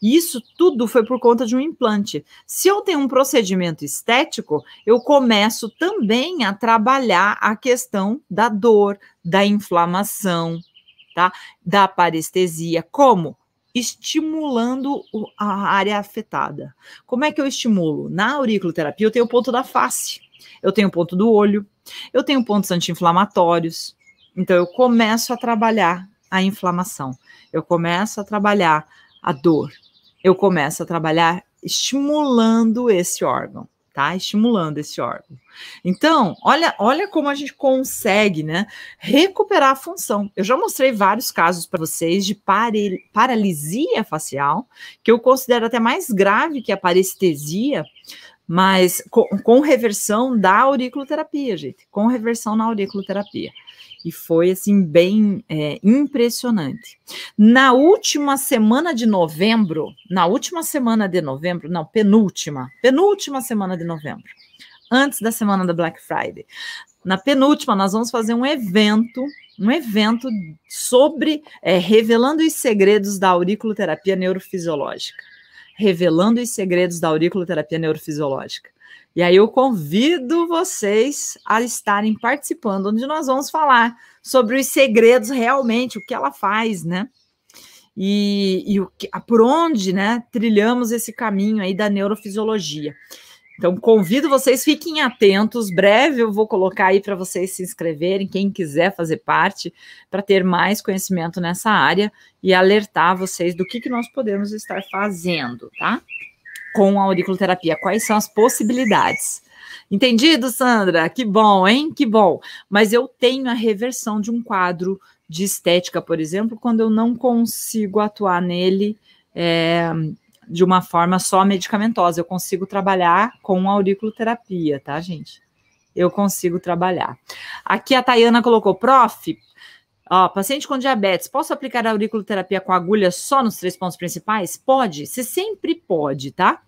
E isso tudo foi por conta de um implante. Se eu tenho um procedimento estético, eu começo também a trabalhar a questão da dor, da inflamação, tá? Da parestesia, como estimulando a área afetada. Como é que eu estimulo? Na auriculoterapia, eu tenho o ponto da face, eu tenho o ponto do olho, eu tenho pontos anti-inflamatórios. Então, eu começo a trabalhar a inflamação, eu começo a trabalhar a dor, eu começo a trabalhar estimulando esse órgão tá? Estimulando esse órgão. Então, olha, olha como a gente consegue, né, recuperar a função. Eu já mostrei vários casos para vocês de paralisia facial, que eu considero até mais grave que a parestesia, mas com, com reversão da auriculoterapia, gente, com reversão na auriculoterapia. E foi, assim, bem é, impressionante. Na última semana de novembro, na última semana de novembro, não, penúltima, penúltima semana de novembro, antes da semana da Black Friday, na penúltima, nós vamos fazer um evento, um evento sobre é, revelando os segredos da auriculoterapia neurofisiológica. Revelando os Segredos da Auriculoterapia Neurofisiológica. E aí eu convido vocês a estarem participando, onde nós vamos falar sobre os segredos realmente, o que ela faz, né? E, e o que, por onde né, trilhamos esse caminho aí da neurofisiologia. Então, convido vocês, fiquem atentos. Breve eu vou colocar aí para vocês se inscreverem, quem quiser fazer parte, para ter mais conhecimento nessa área e alertar vocês do que, que nós podemos estar fazendo, tá? Com a auriculoterapia, quais são as possibilidades. Entendido, Sandra? Que bom, hein? Que bom. Mas eu tenho a reversão de um quadro de estética, por exemplo, quando eu não consigo atuar nele. É, de uma forma só medicamentosa. Eu consigo trabalhar com auriculoterapia, tá, gente? Eu consigo trabalhar. Aqui a Tayana colocou, prof. Ó, paciente com diabetes, posso aplicar a auriculoterapia com agulha só nos três pontos principais? Pode, você sempre pode, tá?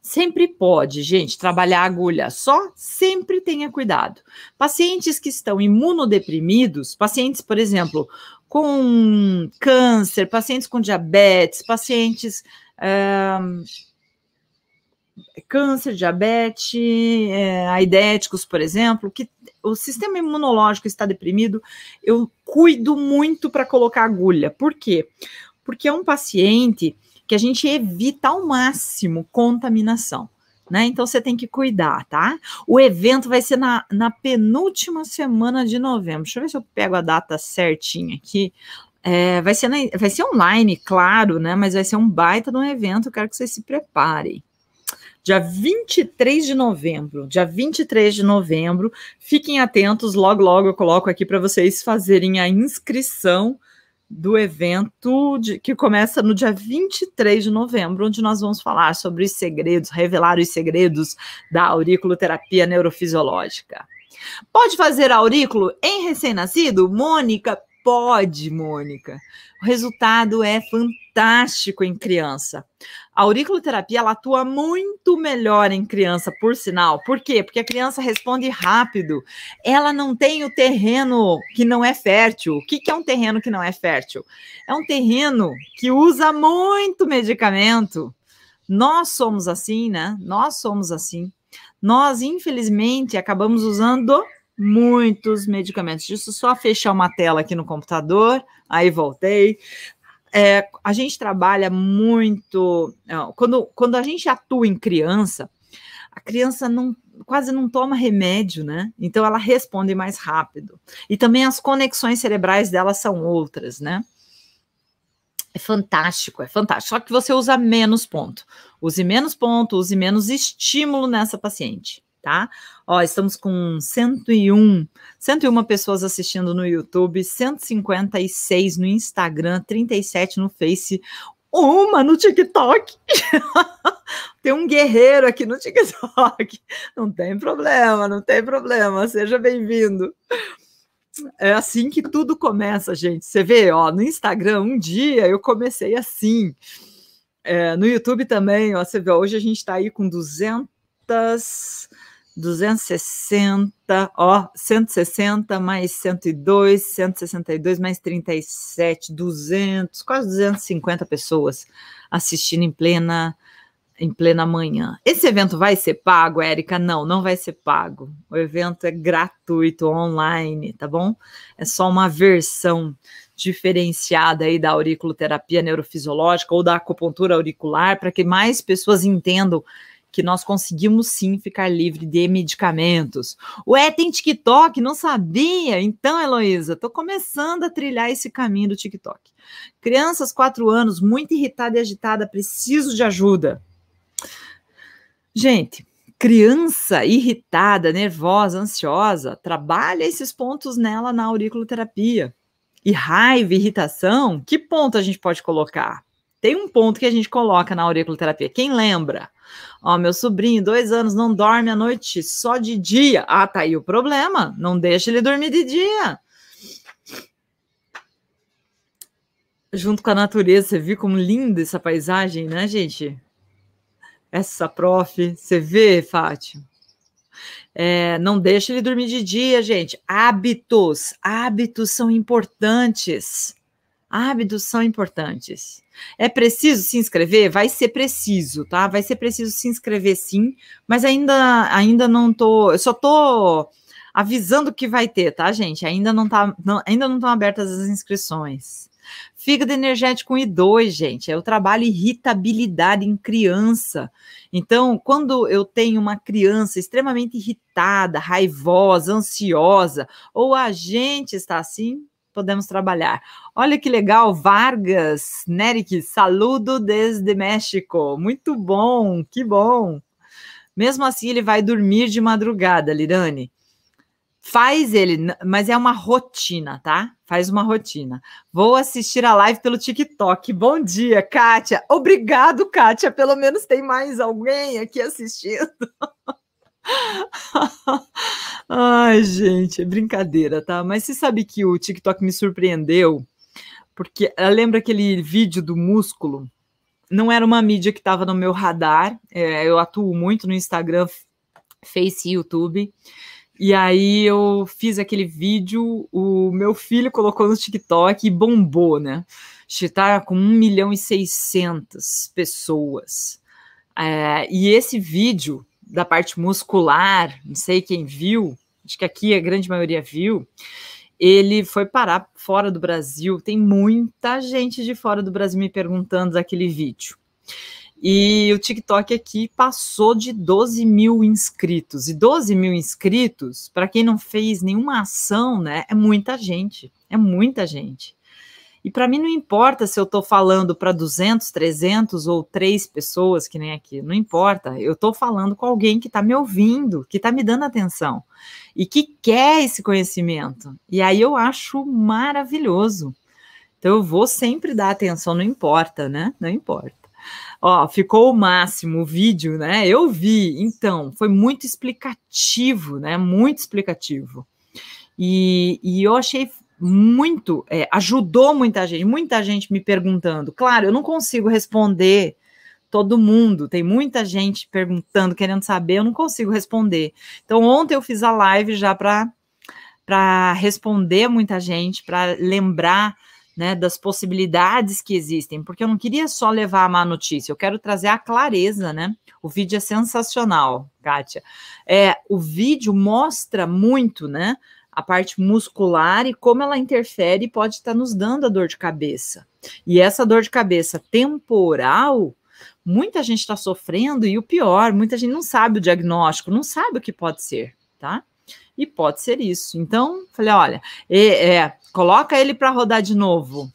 Sempre pode, gente, trabalhar agulha só, sempre tenha cuidado. Pacientes que estão imunodeprimidos, pacientes, por exemplo, com câncer, pacientes com diabetes, pacientes. É, câncer, diabetes, é, aidéticos, por exemplo, que o sistema imunológico está deprimido, eu cuido muito para colocar agulha. Por quê? Porque é um paciente que a gente evita ao máximo contaminação né? Então você tem que cuidar, tá? O evento vai ser na, na penúltima semana de novembro. Deixa eu ver se eu pego a data certinha aqui. É, vai, ser na, vai ser online, claro, né? Mas vai ser um baita de um evento. quero que vocês se preparem. Dia 23 de novembro. Dia 23 de novembro. Fiquem atentos. Logo, logo eu coloco aqui para vocês fazerem a inscrição do evento de, que começa no dia 23 de novembro, onde nós vamos falar sobre os segredos, revelar os segredos da auriculoterapia neurofisiológica. Pode fazer aurículo em recém-nascido? Mônica, pode, Mônica. O resultado é fantástico em criança. A auriculoterapia ela atua muito melhor em criança, por sinal. Por quê? Porque a criança responde rápido. Ela não tem o terreno que não é fértil. O que, que é um terreno que não é fértil? É um terreno que usa muito medicamento. Nós somos assim, né? Nós somos assim. Nós, infelizmente, acabamos usando muitos medicamentos. Isso só fechar uma tela aqui no computador, aí voltei é, a gente trabalha muito. Quando, quando a gente atua em criança, a criança não quase não toma remédio, né? Então ela responde mais rápido. E também as conexões cerebrais dela são outras, né? É fantástico, é fantástico. Só que você usa menos ponto. Use menos ponto, use menos estímulo nessa paciente tá? Ó, estamos com 101, 101 pessoas assistindo no YouTube, 156 no Instagram, 37 no Face, uma no TikTok. [LAUGHS] tem um guerreiro aqui no TikTok. Não tem problema, não tem problema. Seja bem-vindo. É assim que tudo começa, gente. Você vê, ó, no Instagram, um dia eu comecei assim. É, no YouTube também, ó, você vê, hoje a gente está aí com 200 260, ó, 160 mais 102, 162 mais 37, 200, quase 250 pessoas assistindo em plena em plena manhã. Esse evento vai ser pago, Érica? Não, não vai ser pago. O evento é gratuito, online, tá bom? É só uma versão diferenciada aí da auriculoterapia neurofisiológica ou da acupuntura auricular para que mais pessoas entendam que nós conseguimos sim ficar livre de medicamentos. Ué, tem TikTok? Não sabia? Então, Heloísa, tô começando a trilhar esse caminho do TikTok. Crianças, quatro anos, muito irritada e agitada, preciso de ajuda. Gente, criança irritada, nervosa, ansiosa, trabalha esses pontos nela na auriculoterapia. E raiva, irritação, que ponto a gente pode colocar? Tem um ponto que a gente coloca na auriculoterapia. Quem lembra? Ó, meu sobrinho, dois anos, não dorme à noite, só de dia. Ah, tá aí o problema. Não deixa ele dormir de dia. Junto com a natureza, você viu como linda essa paisagem, né, gente? Essa prof, você vê, Fátima? É, não deixa ele dormir de dia, gente. Hábitos, hábitos são importantes hábitos são importantes. É preciso se inscrever? Vai ser preciso, tá? Vai ser preciso se inscrever sim, mas ainda, ainda não tô. Eu só tô avisando que vai ter, tá, gente? Ainda não tá, não, ainda não estão abertas as inscrições. Fígado energético 1 e 2, gente, é o trabalho irritabilidade em criança. Então, quando eu tenho uma criança extremamente irritada, raivosa, ansiosa, ou a gente está assim, podemos trabalhar. Olha que legal, Vargas, Nerick, saludo desde México. Muito bom, que bom. Mesmo assim, ele vai dormir de madrugada, Lirane. Faz ele, mas é uma rotina, tá? Faz uma rotina. Vou assistir a live pelo TikTok. Bom dia, Kátia. Obrigado, Kátia. Pelo menos tem mais alguém aqui assistindo. [LAUGHS] [LAUGHS] Ai, gente, é brincadeira, tá? Mas você sabe que o TikTok me surpreendeu, porque ah, lembra aquele vídeo do músculo? Não era uma mídia que estava no meu radar. É, eu atuo muito no Instagram, Face e YouTube. E aí eu fiz aquele vídeo, o meu filho colocou no TikTok e bombou, né? Está com 1 milhão e 600 pessoas. É, e esse vídeo da parte muscular, não sei quem viu, acho que aqui a grande maioria viu, ele foi parar fora do Brasil. Tem muita gente de fora do Brasil me perguntando daquele vídeo. E o TikTok aqui passou de 12 mil inscritos. E 12 mil inscritos, para quem não fez nenhuma ação, né? É muita gente. É muita gente. E para mim não importa se eu estou falando para 200, 300 ou três pessoas, que nem aqui, não importa. Eu estou falando com alguém que está me ouvindo, que está me dando atenção e que quer esse conhecimento. E aí eu acho maravilhoso. Então eu vou sempre dar atenção, não importa, né? Não importa. Ó, ficou o máximo o vídeo, né? Eu vi, então, foi muito explicativo, né? Muito explicativo. E, e eu achei muito, é, ajudou muita gente, muita gente me perguntando. Claro, eu não consigo responder todo mundo, tem muita gente perguntando, querendo saber, eu não consigo responder. Então, ontem eu fiz a live já para responder muita gente, para lembrar né, das possibilidades que existem, porque eu não queria só levar a má notícia, eu quero trazer a clareza, né? O vídeo é sensacional, Kátia. É, o vídeo mostra muito, né? a parte muscular e como ela interfere e pode estar nos dando a dor de cabeça. E essa dor de cabeça temporal, muita gente está sofrendo, e o pior, muita gente não sabe o diagnóstico, não sabe o que pode ser, tá? E pode ser isso. Então, falei, olha, é, é, coloca ele para rodar de novo.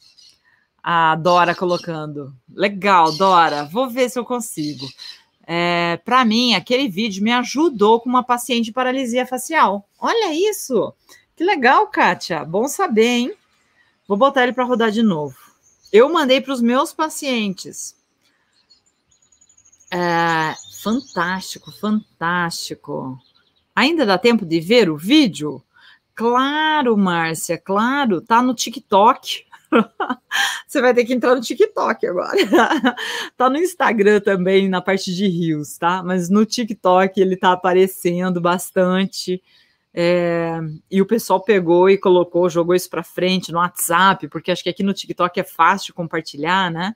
A Dora colocando. Legal, Dora, vou ver se eu consigo. É, para mim, aquele vídeo me ajudou com uma paciente de paralisia facial. Olha isso! Que legal, Kátia. Bom saber, hein? Vou botar ele para rodar de novo. Eu mandei para os meus pacientes. É, fantástico, fantástico. Ainda dá tempo de ver o vídeo? Claro, Márcia, claro. Tá no TikTok. [LAUGHS] Você vai ter que entrar no TikTok agora. [LAUGHS] tá no Instagram também, na parte de rios, tá? Mas no TikTok ele tá aparecendo bastante. É, e o pessoal pegou e colocou, jogou isso para frente no WhatsApp, porque acho que aqui no TikTok é fácil compartilhar, né?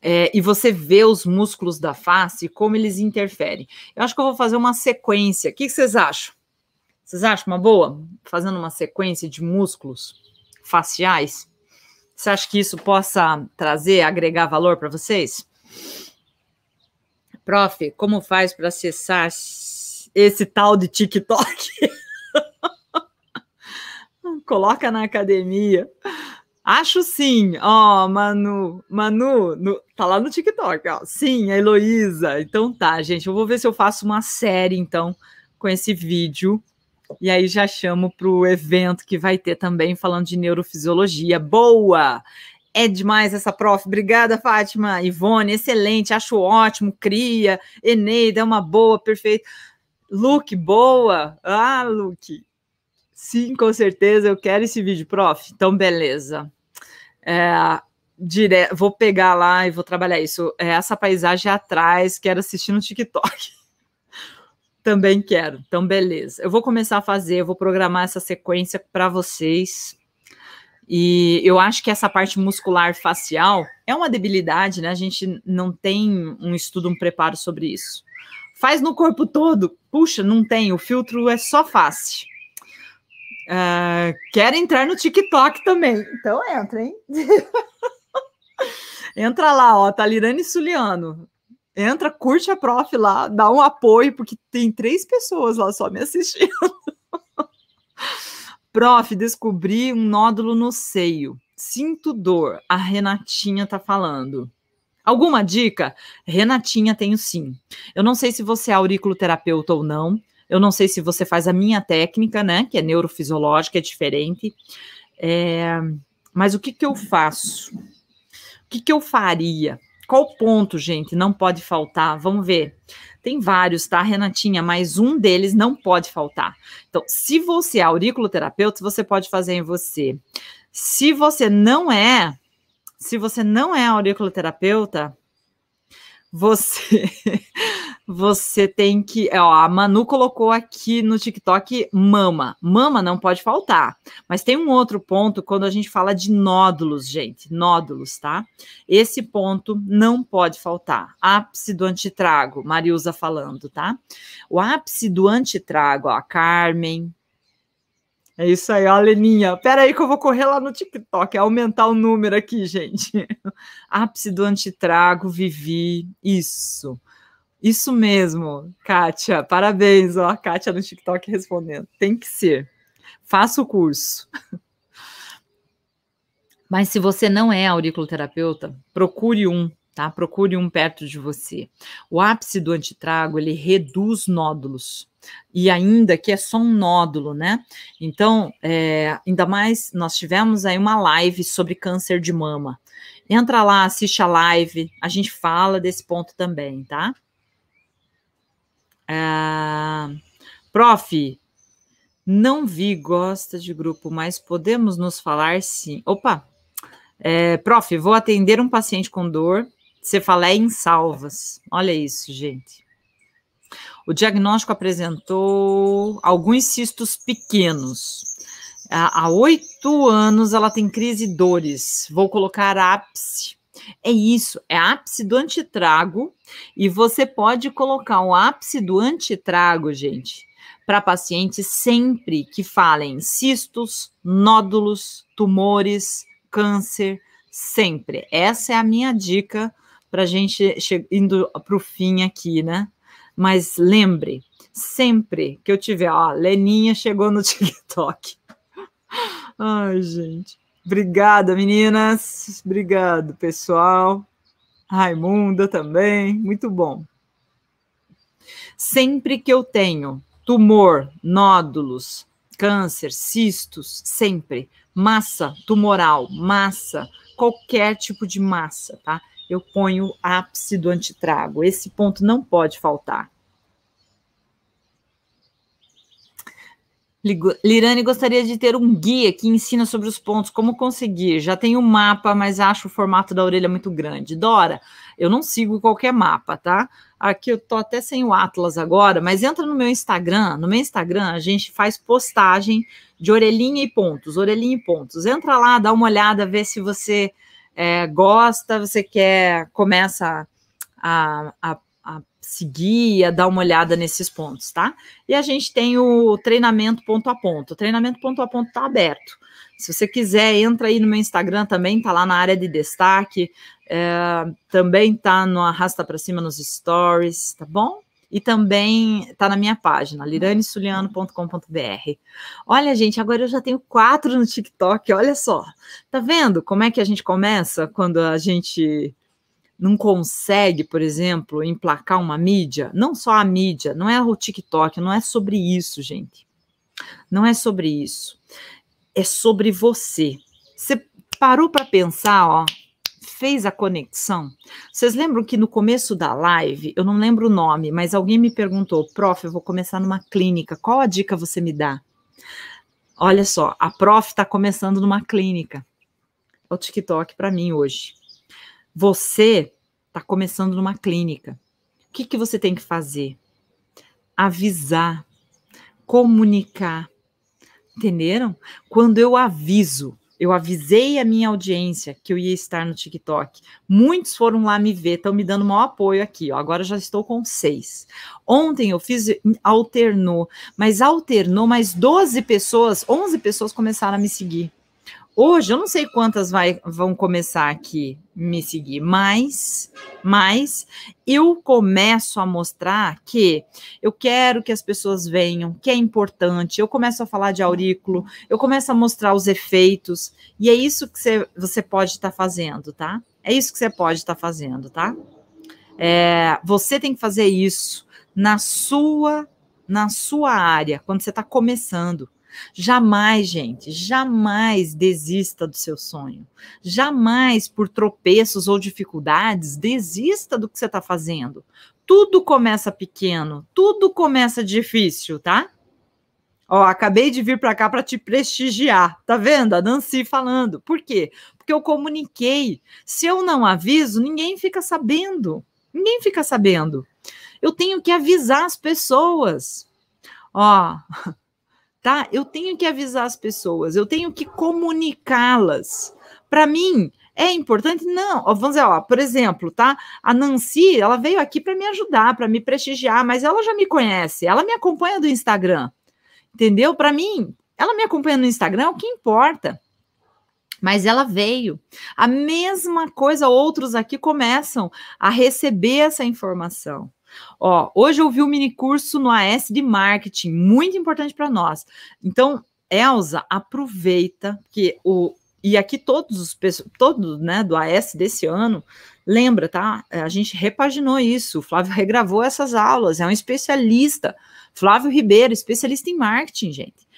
É, e você vê os músculos da face e como eles interferem. Eu acho que eu vou fazer uma sequência. O que vocês acham? Vocês acham uma boa? Fazendo uma sequência de músculos? faciais? Você acha que isso possa trazer, agregar valor para vocês? Prof, como faz para acessar esse tal de TikTok? [LAUGHS] Coloca na academia. Acho sim, ó, oh, Manu, Manu, no, tá lá no TikTok, ó. Sim, a Heloísa. Então tá, gente, eu vou ver se eu faço uma série, então, com esse vídeo e aí já chamo para o evento que vai ter também falando de neurofisiologia. Boa! É demais essa prof. Obrigada, Fátima. Ivone, excelente, acho ótimo. Cria, Eneida, é uma boa, perfeito. Luke, boa. Ah, Luke. Sim, com certeza, eu quero esse vídeo, prof. Então, beleza. É, dire... Vou pegar lá e vou trabalhar isso. É, essa paisagem é atrás, quero assistir no TikTok. Também quero. Então, beleza. Eu vou começar a fazer, eu vou programar essa sequência para vocês. E eu acho que essa parte muscular facial é uma debilidade, né? A gente não tem um estudo, um preparo sobre isso. Faz no corpo todo. Puxa, não tem. O filtro é só face. Uh, entrar no TikTok também. Então entra, hein? [LAUGHS] entra lá, ó, Talirane tá Suliano. Entra, curte a prof lá, dá um apoio, porque tem três pessoas lá só me assistindo. [LAUGHS] prof, descobri um nódulo no seio. Sinto dor. A Renatinha tá falando. Alguma dica? Renatinha, tenho sim. Eu não sei se você é auriculoterapeuta ou não. Eu não sei se você faz a minha técnica, né? Que é neurofisiológica, é diferente. É... Mas o que, que eu faço? O que, que eu faria? Qual ponto, gente, não pode faltar? Vamos ver. Tem vários, tá, Renatinha? Mas um deles não pode faltar. Então, se você é auriculoterapeuta, você pode fazer em você. Se você não é, se você não é auriculoterapeuta, você [LAUGHS] você tem que. É, ó, a Manu colocou aqui no TikTok mama. Mama não pode faltar. Mas tem um outro ponto quando a gente fala de nódulos, gente. Nódulos, tá? Esse ponto não pode faltar. Ápice do antitrago, Mariusa falando, tá? O ápice do antitrago, ó, a Carmen. É isso aí, ó, Leninha. Pera aí que eu vou correr lá no TikTok, é aumentar o número aqui, gente. [LAUGHS] ápice do antitrago, Vivi. Isso. Isso mesmo, Kátia. Parabéns, ó, a Kátia no TikTok respondendo. Tem que ser. Faça o curso. [LAUGHS] Mas se você não é auriculoterapeuta, procure um, tá? Procure um perto de você. O ápice do antitrago, ele reduz nódulos. E ainda que é só um nódulo, né? Então, é, ainda mais, nós tivemos aí uma live sobre câncer de mama. Entra lá, assiste a live, a gente fala desse ponto também, tá? Ah, prof, não vi, gosta de grupo, mas podemos nos falar sim. Opa! É, prof, vou atender um paciente com dor, cefaleia é em salvas. Olha isso, gente. O diagnóstico apresentou alguns cistos pequenos. Ah, há oito anos ela tem crise e dores. Vou colocar ápice é isso, é ápice do antitrago e você pode colocar o ápice do antitrago, gente, para pacientes sempre que falem cistos, nódulos, tumores, câncer, sempre. Essa é a minha dica para a gente indo para o fim aqui, né? Mas lembre, sempre que eu tiver, ó, Leninha chegou no [LAUGHS] TikTok. Ai, gente. Obrigada, meninas. Obrigado, pessoal. Raimunda também. Muito bom. Sempre que eu tenho tumor, nódulos, câncer, cistos, sempre. Massa tumoral, massa, qualquer tipo de massa, tá? Eu ponho ápice do antitrago. Esse ponto não pode faltar. Lirane gostaria de ter um guia que ensina sobre os pontos, como conseguir. Já tem o um mapa, mas acho o formato da orelha muito grande. Dora, eu não sigo qualquer mapa, tá? Aqui eu tô até sem o Atlas agora, mas entra no meu Instagram. No meu Instagram a gente faz postagem de orelhinha e pontos, orelhinha e pontos. Entra lá, dá uma olhada, vê se você é, gosta, você quer, começa a, a seguir, a dar uma olhada nesses pontos, tá? E a gente tem o treinamento ponto a ponto. O treinamento ponto a ponto está aberto. Se você quiser, entra aí no meu Instagram também, tá lá na área de destaque. É, também tá no Arrasta para Cima nos Stories, tá bom? E também tá na minha página, liranesuliano.com.br. Olha, gente, agora eu já tenho quatro no TikTok, olha só. Tá vendo como é que a gente começa quando a gente não consegue, por exemplo, emplacar uma mídia, não só a mídia, não é o TikTok, não é sobre isso, gente. Não é sobre isso. É sobre você. Você parou para pensar, ó, fez a conexão. Vocês lembram que no começo da live, eu não lembro o nome, mas alguém me perguntou, prof, eu vou começar numa clínica, qual a dica você me dá? Olha só, a prof está começando numa clínica. É o TikTok para mim hoje. Você está começando numa clínica. O que, que você tem que fazer? Avisar, comunicar. Entenderam? Quando eu aviso, eu avisei a minha audiência que eu ia estar no TikTok. Muitos foram lá me ver, estão me dando maior apoio aqui. Ó. Agora já estou com seis. Ontem eu fiz, alternou, mas alternou, mais 12 pessoas, 11 pessoas começaram a me seguir. Hoje, eu não sei quantas vai, vão começar aqui me seguir, mas, mas eu começo a mostrar que eu quero que as pessoas venham, que é importante. Eu começo a falar de aurículo, eu começo a mostrar os efeitos, e é isso que você, você pode estar tá fazendo, tá? É isso que você pode estar tá fazendo, tá? É, você tem que fazer isso na sua na sua área, quando você está começando. Jamais, gente, jamais desista do seu sonho. Jamais, por tropeços ou dificuldades, desista do que você está fazendo. Tudo começa pequeno, tudo começa difícil, tá? Ó, acabei de vir para cá para te prestigiar. Tá vendo? A Nancy falando. Por quê? Porque eu comuniquei. Se eu não aviso, ninguém fica sabendo. Ninguém fica sabendo. Eu tenho que avisar as pessoas. Ó, [LAUGHS] tá? Eu tenho que avisar as pessoas, eu tenho que comunicá-las. Para mim, é importante? Não. Vamos dizer, ó, por exemplo, tá? A Nancy, ela veio aqui para me ajudar, para me prestigiar, mas ela já me conhece, ela me acompanha do Instagram. Entendeu? Para mim, ela me acompanha no Instagram, é o que importa. Mas ela veio. A mesma coisa, outros aqui começam a receber essa informação. Ó, hoje eu vi um mini curso no AS de marketing, muito importante para nós. Então, Elsa, aproveita que o e aqui todos os todos, né, do AS desse ano, lembra, tá? É, a gente repaginou isso. O Flávio regravou essas aulas, é um especialista. Flávio Ribeiro, especialista em marketing, gente.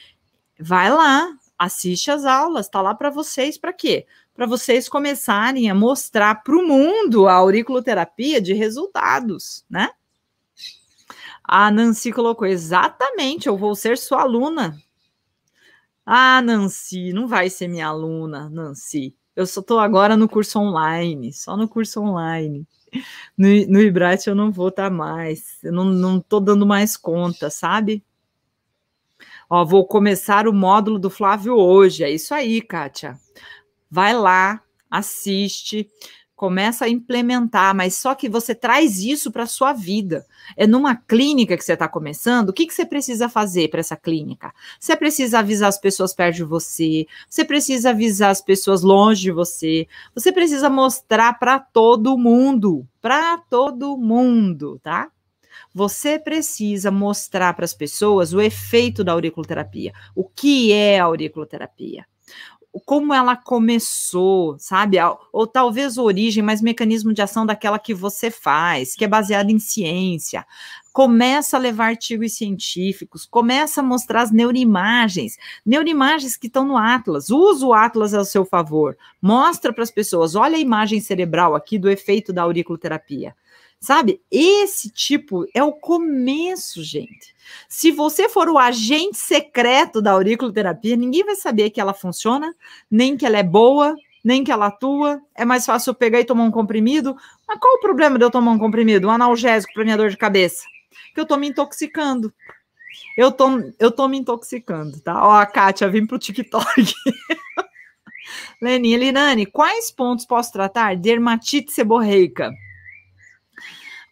Vai lá, assiste as aulas, tá lá para vocês, para quê? Para vocês começarem a mostrar para o mundo a auriculoterapia de resultados, né? A Nancy colocou: exatamente, eu vou ser sua aluna. Ah, Nancy, não vai ser minha aluna, Nancy. Eu só estou agora no curso online, só no curso online. No, no Ibrate eu não vou estar tá mais, eu não estou dando mais conta, sabe? Ó, vou começar o módulo do Flávio hoje, é isso aí, Kátia. Vai lá, assiste começa a implementar, mas só que você traz isso para a sua vida. É numa clínica que você está começando, o que, que você precisa fazer para essa clínica? Você precisa avisar as pessoas perto de você, você precisa avisar as pessoas longe de você, você precisa mostrar para todo mundo, para todo mundo, tá? Você precisa mostrar para as pessoas o efeito da auriculoterapia, o que é a auriculoterapia como ela começou, sabe? Ou talvez origem, mas mecanismo de ação daquela que você faz, que é baseada em ciência. Começa a levar artigos científicos, começa a mostrar as neuroimagens, neuroimagens que estão no Atlas. Usa o Atlas ao seu favor. Mostra para as pessoas, olha a imagem cerebral aqui do efeito da auriculoterapia. Sabe? Esse tipo é o começo, gente. Se você for o agente secreto da auriculoterapia, ninguém vai saber que ela funciona, nem que ela é boa, nem que ela atua. É mais fácil eu pegar e tomar um comprimido. Mas qual o problema de eu tomar um comprimido, um analgésico para minha dor de cabeça? Que eu tô me intoxicando. Eu tô, eu tô me intoxicando, tá? Ó, a Kátia, vim pro TikTok. [LAUGHS] Leninha Lirane, quais pontos posso tratar? Dermatite seborreica.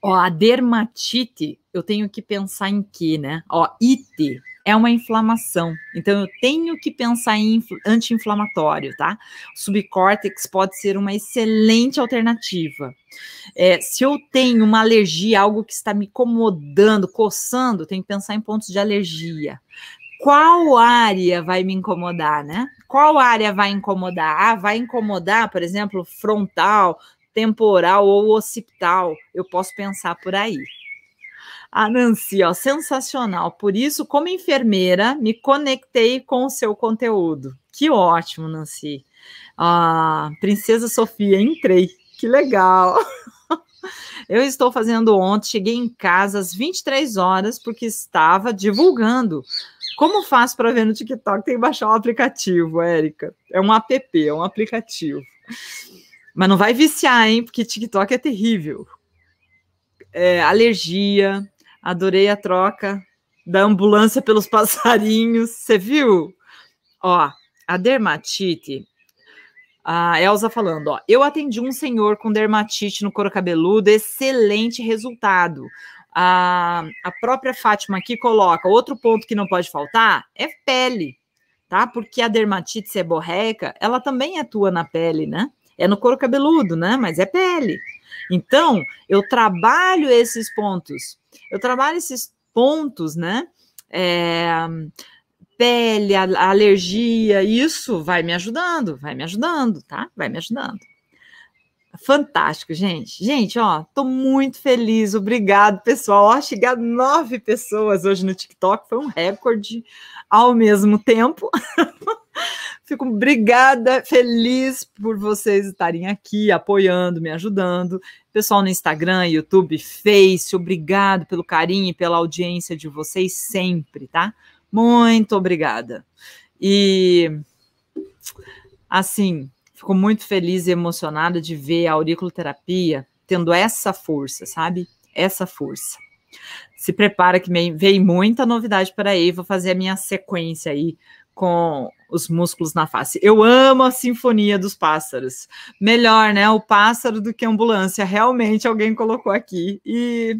Ó, a dermatite, eu tenho que pensar em que, né? Ó, ite é uma inflamação. Então, eu tenho que pensar em anti-inflamatório, tá? Subcórtex pode ser uma excelente alternativa. É, se eu tenho uma alergia, algo que está me incomodando, coçando, tenho que pensar em pontos de alergia. Qual área vai me incomodar, né? Qual área vai incomodar? Ah, vai incomodar, por exemplo, frontal, temporal ou occipital. Eu posso pensar por aí. A Nancy, ó, sensacional. Por isso, como enfermeira, me conectei com o seu conteúdo. Que ótimo, Nancy. Ah, Princesa Sofia, entrei. Que legal. [LAUGHS] Eu estou fazendo ontem, cheguei em casa às 23 horas, porque estava divulgando. Como faço para ver no TikTok? Tem que baixar um aplicativo, Érica. É um app, é um aplicativo. Mas não vai viciar, hein? Porque TikTok é terrível. É, alergia. Adorei a troca da ambulância pelos [LAUGHS] passarinhos. Você viu? Ó, a dermatite. A Elza falando, ó, eu atendi um senhor com dermatite no couro cabeludo, excelente resultado. A, a própria Fátima aqui coloca, outro ponto que não pode faltar é pele, tá? Porque a dermatite seborreica, ela também atua na pele, né? É no couro cabeludo, né? Mas é pele. Então, eu trabalho esses pontos. Eu trabalho esses pontos, né? É, pele, a, a alergia, isso vai me ajudando, vai me ajudando, tá? Vai me ajudando. Fantástico, gente. Gente, ó, tô muito feliz. Obrigado, pessoal. Ó, chegar nove pessoas hoje no TikTok foi um recorde ao mesmo tempo. [LAUGHS] Fico obrigada, feliz por vocês estarem aqui apoiando, me ajudando. Pessoal no Instagram, YouTube, Face, obrigado pelo carinho e pela audiência de vocês sempre, tá? Muito obrigada. E assim, fico muito feliz e emocionada de ver a auriculoterapia tendo essa força, sabe? Essa força. Se prepara que vem muita novidade para aí, vou fazer a minha sequência aí com os músculos na face. Eu amo a sinfonia dos pássaros. Melhor, né? O pássaro do que a ambulância. Realmente alguém colocou aqui. E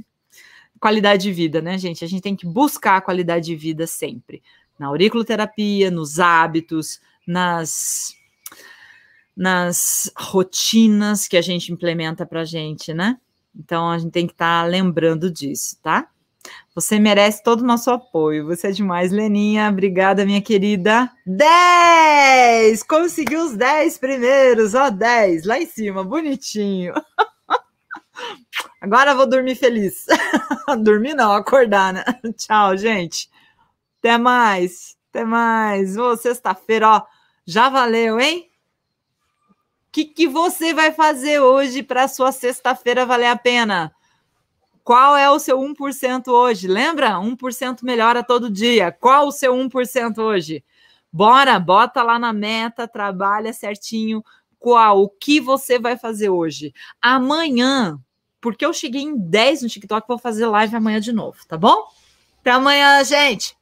qualidade de vida, né, gente? A gente tem que buscar a qualidade de vida sempre. Na auriculoterapia, nos hábitos, nas nas rotinas que a gente implementa para gente, né? Então a gente tem que estar tá lembrando disso, tá? Você merece todo o nosso apoio. Você é demais, Leninha. Obrigada, minha querida. 10! Conseguiu os 10 primeiros, ó, 10 lá em cima, bonitinho. [LAUGHS] Agora vou dormir feliz. [LAUGHS] dormir não, acordar, né? [LAUGHS] Tchau, gente. Até mais. Até mais. Ô, sexta-feira, ó. Já valeu, hein? O que, que você vai fazer hoje para sua sexta-feira valer a pena? Qual é o seu 1% hoje? Lembra? 1% melhora todo dia. Qual o seu 1% hoje? Bora, bota lá na meta, trabalha certinho. Qual? O que você vai fazer hoje? Amanhã, porque eu cheguei em 10 no TikTok, vou fazer live amanhã de novo, tá bom? Até amanhã, gente!